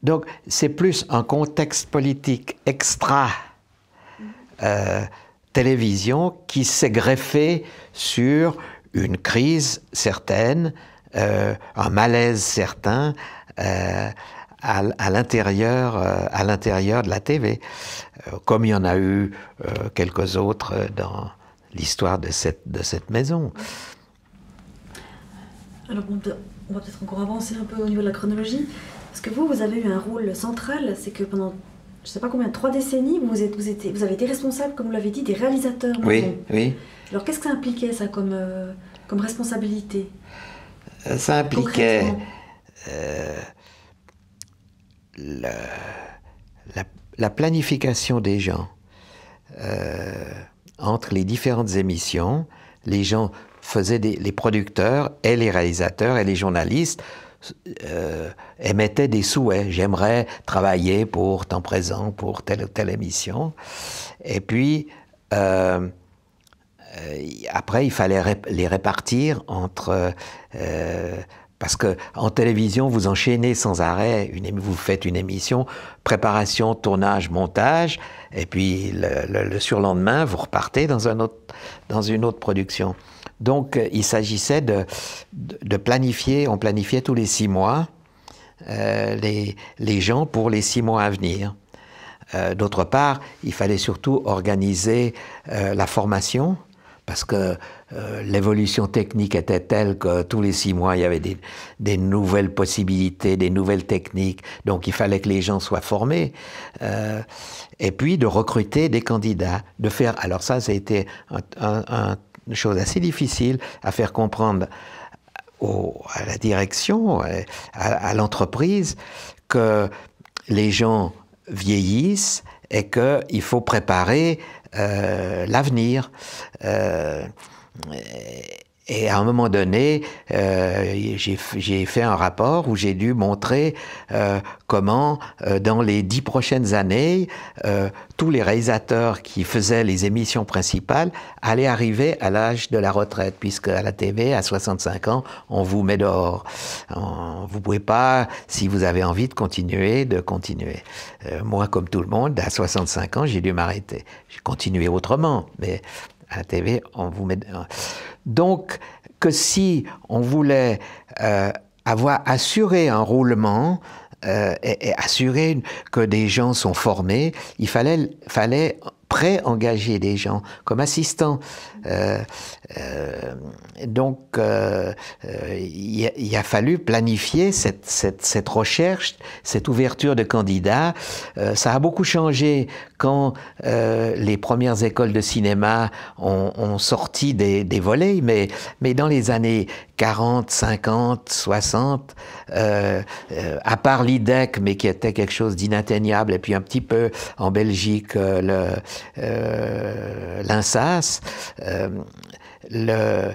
Donc, c'est plus un contexte politique extra euh, télévision qui s'est greffé sur une crise certaine, euh, un malaise certain euh, à, à l'intérieur, à l'intérieur de la TV, comme il y en a eu quelques autres dans, l'histoire de cette, de cette maison. Alors, on, va peut-être encore avancer un peu au niveau de la chronologie. Parce que vous, vous avez eu un rôle central, c'est que pendant je ne sais pas combien, trois décennies, vous, êtes, vous, étiez, vous avez été responsable, comme vous l'avez dit, des réalisateurs. Oui, oui. Alors qu'est-ce que ça impliquait, ça, comme, euh, comme responsabilité euh, Ça impliquait euh, la, la, planification des gens entre les différentes émissions, les gens faisaient des, les producteurs et les réalisateurs et les journalistes euh, émettaient des souhaits. J'aimerais travailler pour temps présent, pour telle ou telle émission. Et puis, euh, euh, après, il fallait les répartir entre parce que en télévision, vous enchaînez sans arrêt, une, vous faites une émission, préparation, tournage, montage, et puis le, surlendemain, vous repartez dans, un autre, dans une autre production. Donc euh, il s'agissait de, planifier, on planifiait tous les six mois euh, les, les, gens pour les six mois à venir. Euh, d'autre part, il fallait surtout organiser la formation parce que euh, l'évolution technique était telle que tous les six mois, il y avait des, nouvelles possibilités, des nouvelles techniques, donc il fallait que les gens soient formés, euh, et puis de recruter des candidats, de faire, alors ça, ça a été une chose assez difficile à faire comprendre à la direction, à, à l'entreprise, que les gens vieillissent et qu'il faut préparer euh, l'avenir. Euh, et à un moment donné, euh, j'ai fait un rapport où j'ai dû montrer euh, comment, euh, dans les dix prochaines années, tous les réalisateurs qui faisaient les émissions principales allaient arriver à l'âge de la retraite, puisque à la TV, à 65 ans, on vous met dehors. On, vous pouvez pas, si vous avez envie de continuer, de continuer. moi, comme tout le monde, à 65 ans, j'ai dû m'arrêter. J'ai continué autrement, mais euh, donc, que si on voulait euh, avoir assuré un roulement euh, et, assurer que des gens sont formés, il fallait, fallait pré-engager des gens comme assistants. donc, il a, fallu planifier cette, recherche, cette ouverture de candidats. ça a beaucoup changé quand euh, les premières écoles de cinéma ont, sorti des, volets, mais, mais dans les années 40, 50, 60, à part l'IDEC, mais qui était quelque chose d'inatteignable, et puis un petit peu en Belgique, euh, euh, l'INSAS, le,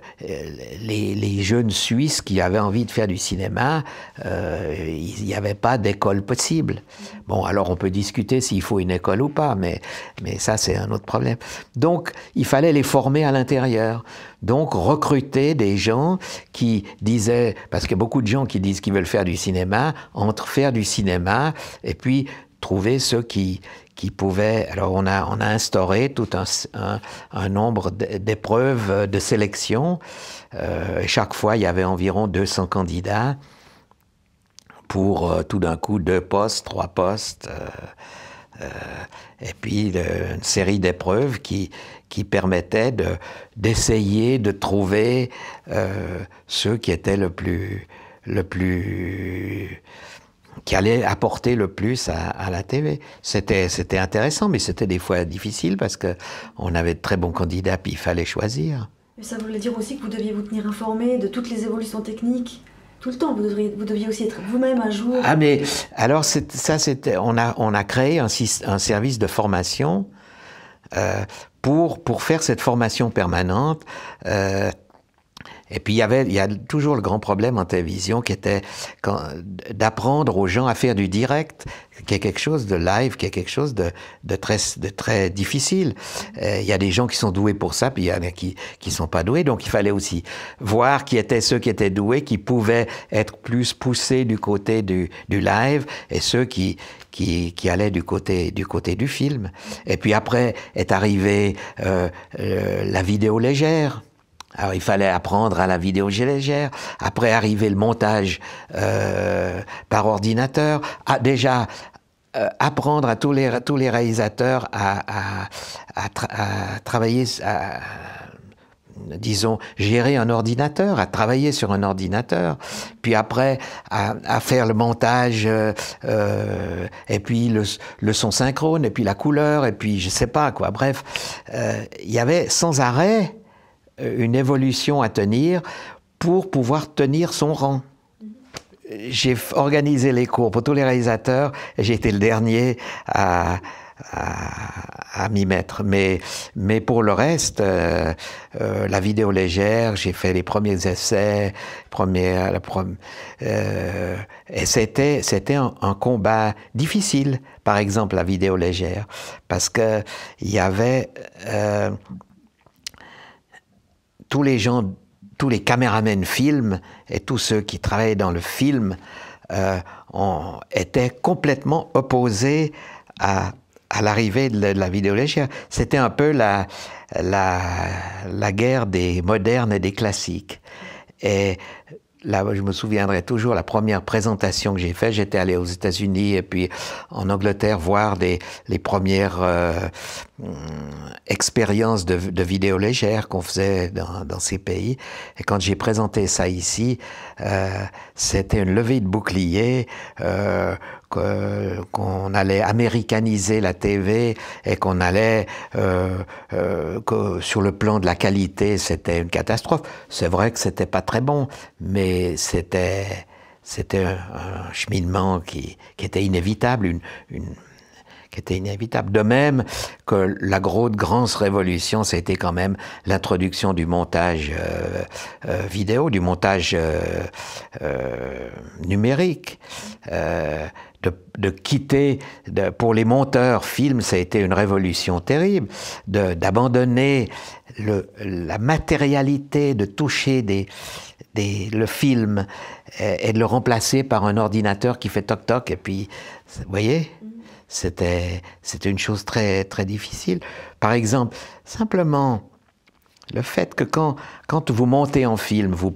les, jeunes Suisses qui avaient envie de faire du cinéma, euh, il n'y avait pas d'école possible. Bon, alors on peut discuter s'il faut une école ou pas, mais, mais ça c'est un autre problème. Donc il fallait les former à l'intérieur. Donc recruter des gens qui disaient, parce que beaucoup de gens qui disent qu'ils veulent faire du cinéma, entre faire du cinéma et puis trouver ceux qui, qui pouvait Alors, on a, on a instauré tout un, un, nombre d'épreuves euh, de sélection. Euh, chaque fois, il y avait environ 200 candidats pour euh, tout d'un coup deux postes, trois postes. Euh, euh et puis une série d'épreuves qui, qui permettaient d'essayer de, de, trouver ceux qui étaient le plus, le plus qui allait apporter le plus à, la TV. C'était c'était intéressant, mais c'était des fois difficile parce que on avait de très bons candidats, puis il fallait choisir. Mais ça voulait dire aussi que vous deviez vous tenir informé de toutes les évolutions techniques tout le temps. Vous, vous deviez aussi être vous-même à jour. Ah mais alors ça c'était on a on a créé un, un service de formation euh, pour pour faire cette formation permanente. Euh, et puis il y avait, il y a toujours le grand problème en télévision qui était d'apprendre aux gens à faire du direct, qui est quelque chose de live, qui est quelque chose de, de très, de très difficile. Euh, il y a des gens qui sont doués pour ça, puis il y en a qui qui sont pas doués. Donc il fallait aussi voir qui étaient ceux qui étaient doués, qui pouvaient être plus poussés du côté du, du live, et ceux qui qui, qui allaient du côté du côté du film. Et puis après est arrivée euh, euh la vidéo légère. Alors il fallait apprendre à la vidéo légère, après arriver le montage euh, par ordinateur, à, déjà euh, apprendre à tous les, tous les réalisateurs à, à, à travailler, disons, gérer un ordinateur, à travailler sur un ordinateur, puis après à, faire le montage, euh, et puis le, son synchrone, et puis la couleur, et puis je sais pas quoi. Bref, il y avait sans arrêt euh, une évolution à tenir pour pouvoir tenir son rang. J'ai organisé les cours pour tous les réalisateurs et j'ai été le dernier à, à, m'y mettre. Mais, mais pour le reste, euh, euh, la vidéo légère, j'ai fait les premiers essais, première la euh, et c'était, c'était un, combat difficile, par exemple la vidéo légère, parce que il y avait euh, tous les gens, tous les caméramens films et tous ceux qui travaillaient dans le film euh, ont, étaient complètement opposés à, à l'arrivée de, la vidéologie. C'était un peu la, la, la guerre des modernes et des classiques. Et là, je me souviendrai toujours la première présentation que j'ai faite. J'étais allé aux États-Unis et puis en Angleterre voir des, les premières euh, expériences de, de vidéos légères qu'on faisait dans, dans, ces pays. Et quand j'ai présenté ça ici, euh, c'était une levée de bouclier. Euh, qu'on allait américaniser la TV et qu'on allait euh, euh, que sur le plan de la qualité c'était une catastrophe. C'est vrai que c'était pas très bon, mais c'était c'était un cheminement qui, qui était inévitable, une, une, qui était inévitable. De même que la grosse grande révolution, c'était quand même l'introduction du montage euh, vidéo, du montage euh, numérique de, de quitter, pour les monteurs films, ça a été une révolution terrible, d'abandonner la matérialité, de toucher des, des, le film et, de le remplacer par un ordinateur qui fait toc-toc. Et puis, vous voyez, mm-hmm. c'était une chose très, très difficile. Par exemple, simplement le fait que quand, vous montez en film, vous,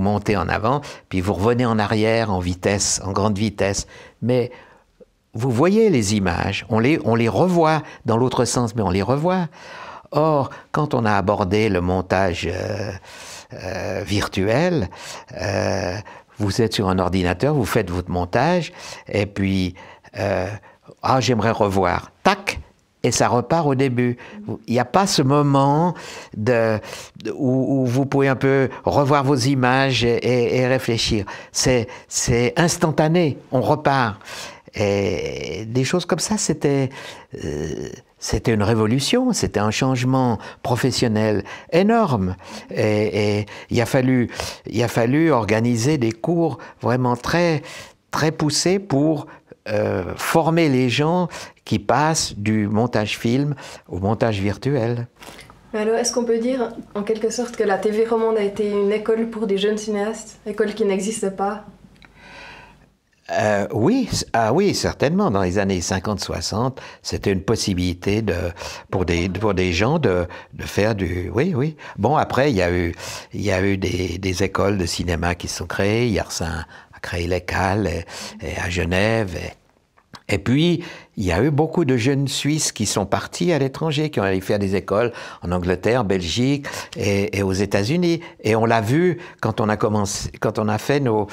montez en avant, puis vous revenez en arrière en vitesse, en grande vitesse, mais vous voyez les images, on les, revoit dans l'autre sens, mais on les revoit. Or, quand on a abordé le montage euh, euh, virtuel, euh, vous êtes sur un ordinateur, vous faites votre montage, et puis, ah, j'aimerais revoir. Tac, et ça repart au début. Il n'y a pas ce moment de, où, vous pouvez un peu revoir vos images et, réfléchir. C'est instantané, on repart. Et des choses comme ça, c'était euh, c'était une révolution, c'était un changement professionnel énorme. Et, et il a fallu il a fallu organiser des cours vraiment très très poussés pour euh, former les gens qui passent du montage film au montage virtuel. alors, est-ce qu'on peut dire en quelque sorte que la TV romande a été une école pour des jeunes cinéastes, école qui n'existe pas euh, oui, ah oui, certainement. Dans les années 50-60, c'était une possibilité de, pour, des, pour des gens de, de, faire du. Oui, oui. Bon, après, il y a eu, il y a eu des, écoles de cinéma qui sont créées. Il y a un, créé les Cales à Genève. Et, puis, il y a eu beaucoup de jeunes Suisses qui sont partis à l'étranger, qui ont allé faire des écoles en Angleterre, Belgique et, aux États-Unis. Et on l'a vu quand on a commencé, quand on a fait nos,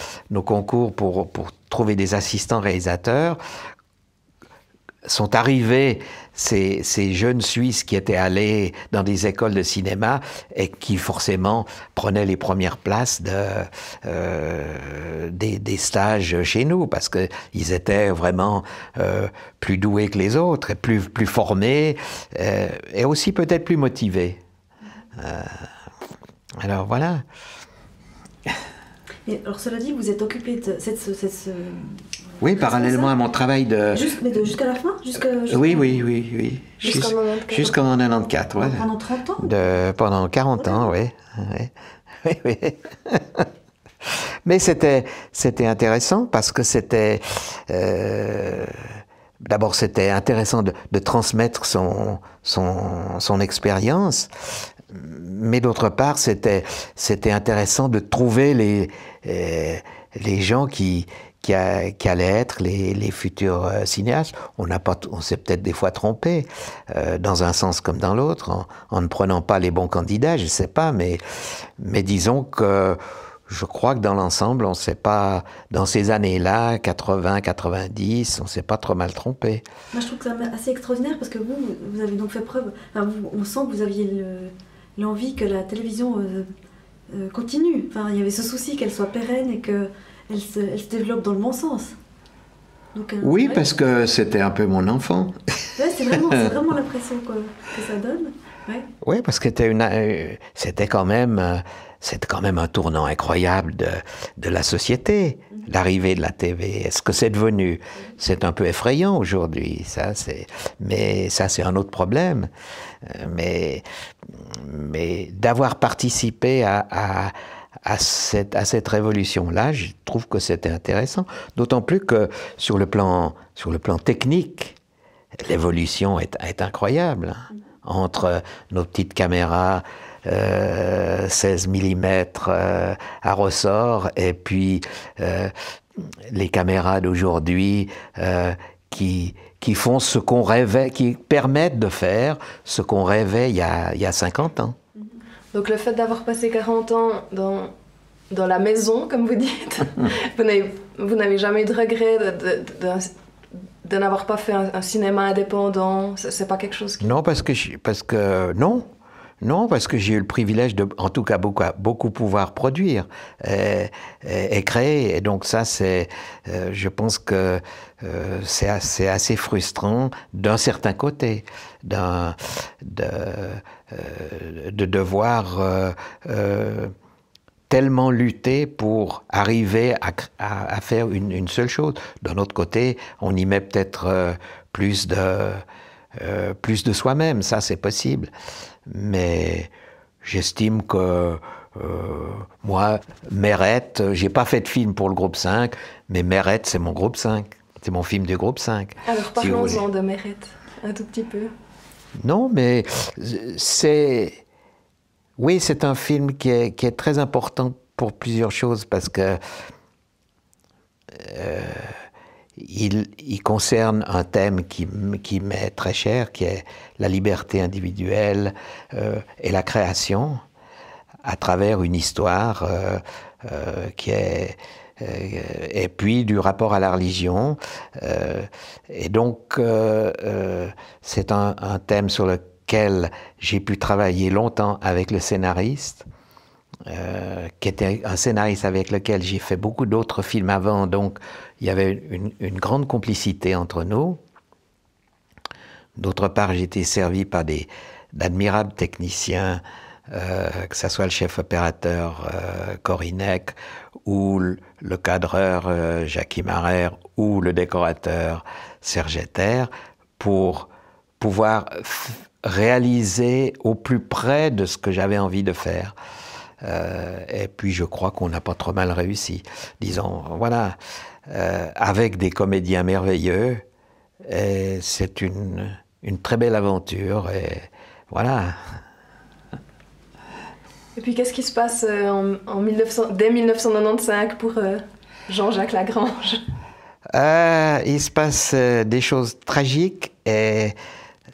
concours pour, pour trouver des assistants réalisateurs, sont arrivés ces, jeunes Suisses qui étaient allés dans des écoles de cinéma et qui forcément prenaient les premières places de, euh, des, stages chez nous parce qu'ils étaient vraiment euh, plus doués que les autres et plus, plus formés euh, et aussi peut-être plus motivés. alors voilà. Et alors cela dit, vous êtes occupé de cette oui, parallèlement à mon travail de. jusqu'à la fin euh, Oui, oui, oui, Jusqu'en 1994. Pendant 30 ans de, Pendant 40 ans, oui. Oui, oui. mais c'était, c'était intéressant parce que c'était. Euh, d'abord, c'était intéressant de, de transmettre son, son, son expérience mais d'autre part, c'était, c'était intéressant de trouver les, euh, les gens qui, qui, être les, futurs euh, cinéastes. On, on s'est peut-être des fois trompé, euh, dans un sens comme dans l'autre, en, ne prenant pas les bons candidats, je ne sais pas, mais, mais disons que je crois que dans l'ensemble, on ne s'est pas, dans ces années-là, 80, 90, on ne s'est pas trop mal trompé. Moi, je trouve que c'est assez extraordinaire parce que vous, vous avez donc fait preuve, enfin, on sent que vous aviez l'envie que la télévision euh, continue. Enfin, il y avait ce souci qu'elle soit pérenne et que elle se, développe dans le bon sens. Euh, oui, parce que c'était un peu mon enfant. Ouais, c'est vraiment, vraiment l'impression que, ça donne. Oui, ouais, parce que euh, c'était quand même euh, c'était quand même un tournant incroyable de, de la société, mhm. l'arrivée de la TV. Est-ce que c'est devenu mhm. C'est un peu effrayant aujourd'hui, ça. C'est, mais ça, c'est un autre problème. Mais, mais d'avoir participé à à cette, à cette révolution-là, je trouve que c'était intéressant, d'autant plus que sur le plan, sur le plan technique, l'évolution est, incroyable. Hein. Entre nos petites caméras 16 euh, mm euh, à ressort et puis euh, les caméras d'aujourd'hui qui, qui font ce qu'on rêvait, qui permettent de faire ce qu'on rêvait il y a, il y a 50 ans. Donc le fait d'avoir passé 40 ans dans, dans la maison, comme vous dites, vous n'avez jamais eu de regret de, n'avoir pas fait un, cinéma indépendant C'est pas quelque chose qui... Non, parce que... parce que non, non, parce que j'ai eu le privilège de, en tout cas, beaucoup, pouvoir produire euh, euh, et, créer. Et donc ça, c'est, euh, je pense que c'est assez, frustrant d'un certain côté, de, devoir tellement lutter pour arriver à, faire une, seule chose. D'un autre côté, on y met peut-être plus plus de soi-même. Ça, c'est possible mais j'estime que euh, moi, Merette euh, j'ai pas fait de film pour le groupe 5, mais Merette c'est mon groupe 5. C'est mon film du groupe 5. Alors parlons-en de Merette, un tout petit peu. Non, mais euh, c'est. Oui, c'est un film qui est, très important pour plusieurs choses parce que. Euh, il, concerne un thème qui, m'est très cher, qui est la liberté individuelle euh, et la création à travers une histoire euh, euh, qui est et puis du rapport à la religion. et donc, c'est un, thème sur lequel j'ai pu travailler longtemps avec le scénariste. Euh, qui était un scénariste avec lequel j'ai fait beaucoup d'autres films avant, donc il y avait une, grande complicité entre nous. D'autre part, j'ai été servi par des d'admirables techniciens, euh, que ce soit le chef opérateur euh, ou le cadreur euh, Jackie ou le décorateur Serge Etter, pour pouvoir réaliser au plus près de ce que j'avais envie de faire. Euh, et puis je crois qu'on n'a pas trop mal réussi. Disons, voilà, euh, avec des comédiens merveilleux, c'est une, une très belle aventure. Et voilà. Et puis qu'est-ce qui se passe euh, en, dès 1995 pour Jean-Jacques Lagrange il se passe des choses tragiques et,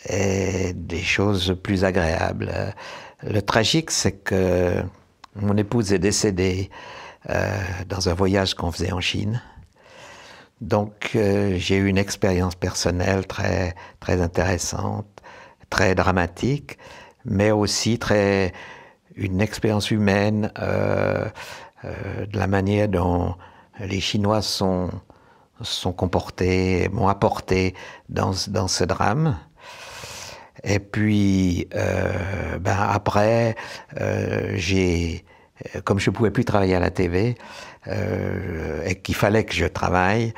et, des choses plus agréables. Le tragique, c'est que mon épouse est décédée euh, dans un voyage qu'on faisait en Chine. Donc euh, j'ai eu une expérience personnelle très, très intéressante, très dramatique, mais aussi très, une expérience humaine euh, euh de la manière dont les Chinois sont, sont comportés, m'ont apporté dans, dans ce drame. Et puis, euh, ben après, euh, j'ai, euh, comme je ne pouvais plus travailler à la TV et qu'il fallait que je travaille,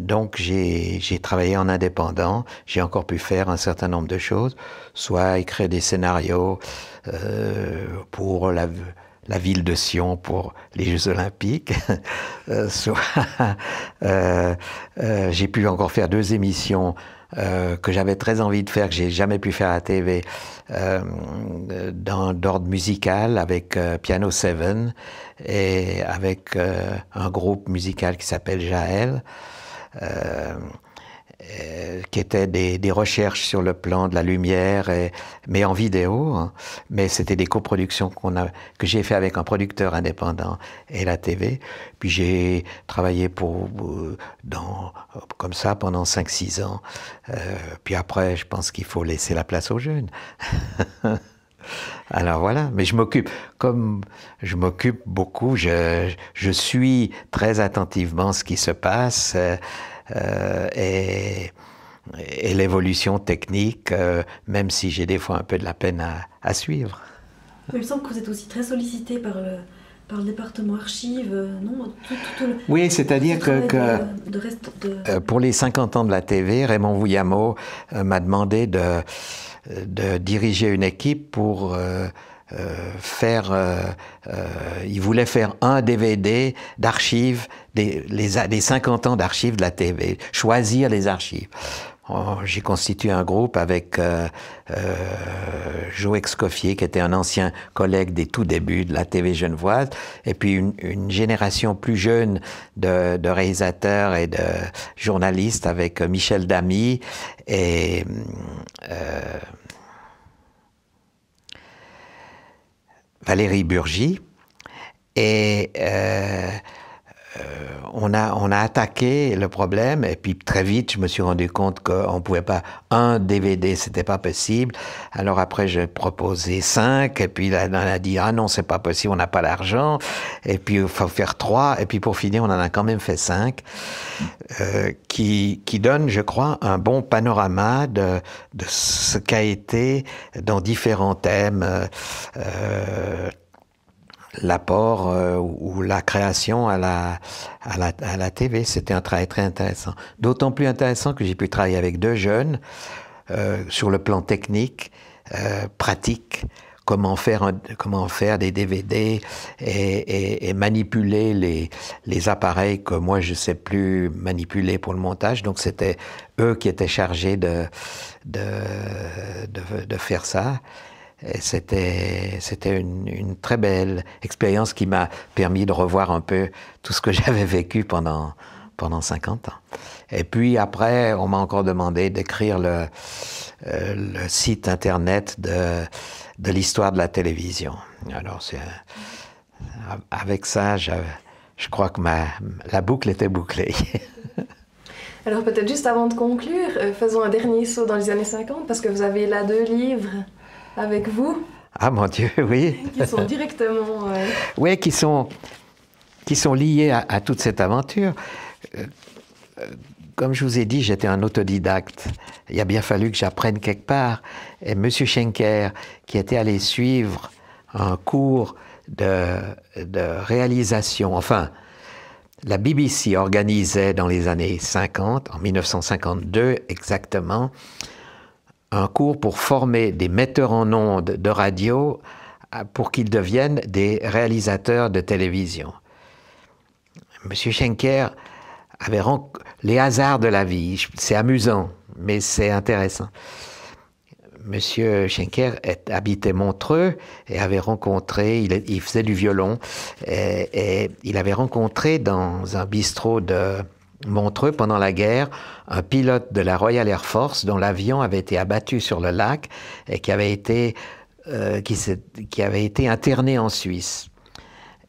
donc j'ai travaillé en indépendant. J'ai encore pu faire un certain nombre de choses, soit écrire des scénarios pour la ville de Sion pour les Jeux Olympiques. soit j'ai pu encore faire deux émissions euh, que j'avais très envie de faire, que j'ai jamais pu faire à la TV, euh, d'ordre musical avec euh, Piano 7 et avec euh, un groupe musical qui s'appelle Jaël. Euh, qui étaient des, des, recherches sur le plan de la lumière, et, mais en vidéo. Hein. Mais c'était des coproductions qu'on a, que j'ai fait avec un producteur indépendant et la TV. Puis j'ai travaillé pour, euh, dans, comme ça pendant 5-6 ans. Euh, puis après, je pense qu'il faut laisser la place aux jeunes. Alors voilà, mais je m'occupe, comme je m'occupe beaucoup, je, je, suis très attentivement ce qui se passe. Euh, et, l'évolution technique, euh, même si j'ai des fois un peu de la peine à, suivre. il me semble que vous êtes aussi très sollicité par le, par le département archives, euh, non Oui, c'est-à-dire que, pour les 50 ans de la TV, Raymond Vouillamo m'a demandé de, diriger une équipe pour euh, faire, euh, euh, il voulait faire un DVD d'archives, des, les, des 50 ans d'archives de la TV, choisir les archives. Oh, j'ai constitué un groupe avec euh, euh, Excoffier, qui était un ancien collègue des tout débuts de la TV genevoise, et puis une, une génération plus jeune de, de, réalisateurs et de journalistes avec Michel Damy et euh, Valérie Burgi. Et euh, euh, on, a, on a attaqué le problème et puis très vite je me suis rendu compte qu'on pouvait pas un DVD c'était pas possible alors après j'ai proposé cinq et puis là, on a dit ah non c'est pas possible on n'a pas l'argent et puis il faut faire trois et puis pour finir on en a quand même fait cinq euh, qui, qui donne je crois un bon panorama de, ce qu'a été dans différents thèmes euh, euh l'apport euh, ou la création à la, à la, à la TV. C'était un travail très intéressant. D'autant plus intéressant que j'ai pu travailler avec deux jeunes euh, sur le plan technique, euh, pratique, comment faire, comment faire des DVD et, manipuler les, les, appareils que moi je ne sais plus manipuler pour le montage. Donc c'était eux qui étaient chargés de, de, de faire ça c'était c'était une, très belle expérience qui m'a permis de revoir un peu tout ce que j'avais vécu pendant pendant 50 ans. Et puis après, on m'a encore demandé d'écrire le, euh, site internet de, de l'histoire de la télévision. Alors euh, avec ça, je, je crois que ma, la boucle était bouclée. Alors peut-être juste avant de conclure, euh, faisons un dernier saut dans les années 50 parce que vous avez là deux livres avec vous. Ah mon Dieu, oui. qui sont directement. Euh, oui, qui sont, qui sont liés à, toute cette aventure. Euh, euh, comme je vous ai dit, j'étais un autodidacte. Il a bien fallu que j'apprenne quelque part. Et M. Schenker, qui était allé suivre un cours de, de réalisation, enfin, la BBC organisait dans les années 50, en 1952 exactement, un cours pour former des metteurs en ondes de radio euh, pour qu'ils deviennent des réalisateurs de télévision. Monsieur Schenker avait les hasards de la vie. C'est amusant, mais c'est intéressant. Monsieur Schenker habitait Montreux et avait rencontré, il, faisait du violon, et, il avait rencontré dans un bistrot de, Montreux pendant la guerre un pilote de la Royal Air Force dont l'avion avait été abattu sur le lac et qui avait été, euh, qui, avait été interné en Suisse.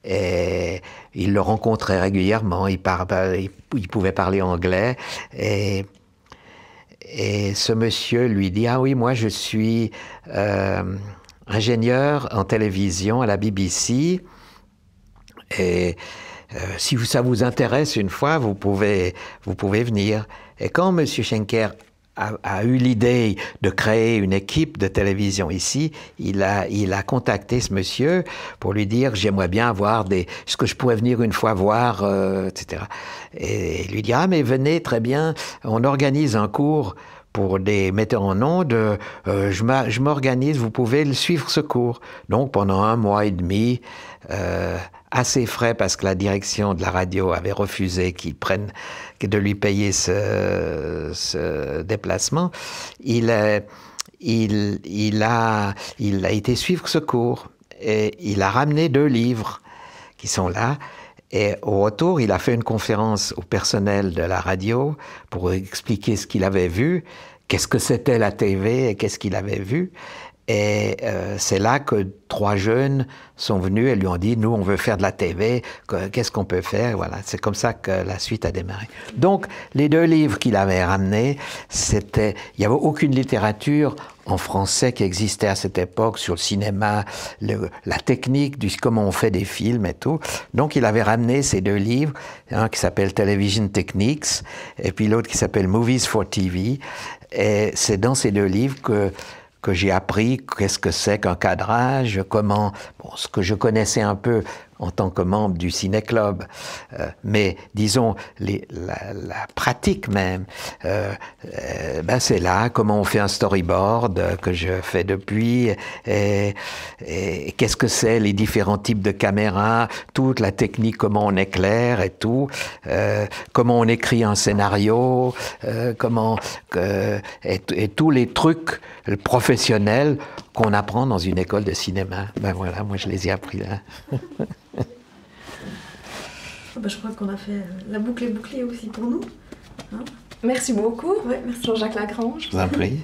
Et il le rencontrait régulièrement, il, il, pouvait parler anglais. Et, et, ce monsieur lui dit, ah oui, moi je suis euh, ingénieur en télévision à la BBC. Et euh, si ça vous intéresse une fois, vous pouvez, venir. Et quand M. Schenker a, eu l'idée de créer une équipe de télévision ici, il a, contacté ce monsieur pour lui dire j'aimerais bien avoir des, ce que je pourrais venir une fois voir, euh, etc. Et il lui dit ah mais venez très bien, on organise un cours pour des metteurs en ondes, euh, je m'organise, vous pouvez suivre ce cours. Donc pendant un mois et demi, euh, assez frais parce que la direction de la radio avait refusé qu'il prenne, de lui payer ce, ce déplacement, il, euh, il, il, a, il a été suivre ce cours et il a ramené deux livres qui sont là. Et au retour, il a fait une conférence au personnel de la radio pour expliquer ce qu'il avait vu, qu'est-ce que c'était la TV et qu'est-ce qu'il avait vu. Et euh, c'est là que trois jeunes sont venus et lui ont dit, nous, on veut faire de la TV, qu'est-ce qu'on peut faire Voilà, c'est comme ça que la suite a démarré. Donc, les deux livres qu'il avait ramenés, c'était, il n'y avait aucune littérature français qui existait à cette époque sur le cinéma, la technique du comment on fait des films et tout. Donc il avait ramené ces deux livres, un qui s'appelle Television Techniques et puis l'autre qui s'appelle Movies for TV. Et c'est dans ces deux livres que que j'ai appris qu'est-ce que c'est qu'un cadrage, comment bon, ce que je connaissais un peu en tant que membre du ciné-club. Euh, mais disons, les, la, la, pratique même, euh, euh, ben c'est là comment on fait un storyboard que je fais depuis, et, et qu'est-ce que c'est les différents types de caméras, toute la technique, comment on éclaire et tout, euh, comment on écrit un scénario, comment et, et tous les trucs professionnels qu'on apprend dans une école de cinéma. Ben voilà, moi je les ai appris là. Ah bah, je crois qu'on a fait la boucle est bouclée aussi pour nous. Hein. merci beaucoup, merci. Jean-Jacques Lagrange. vous en prie.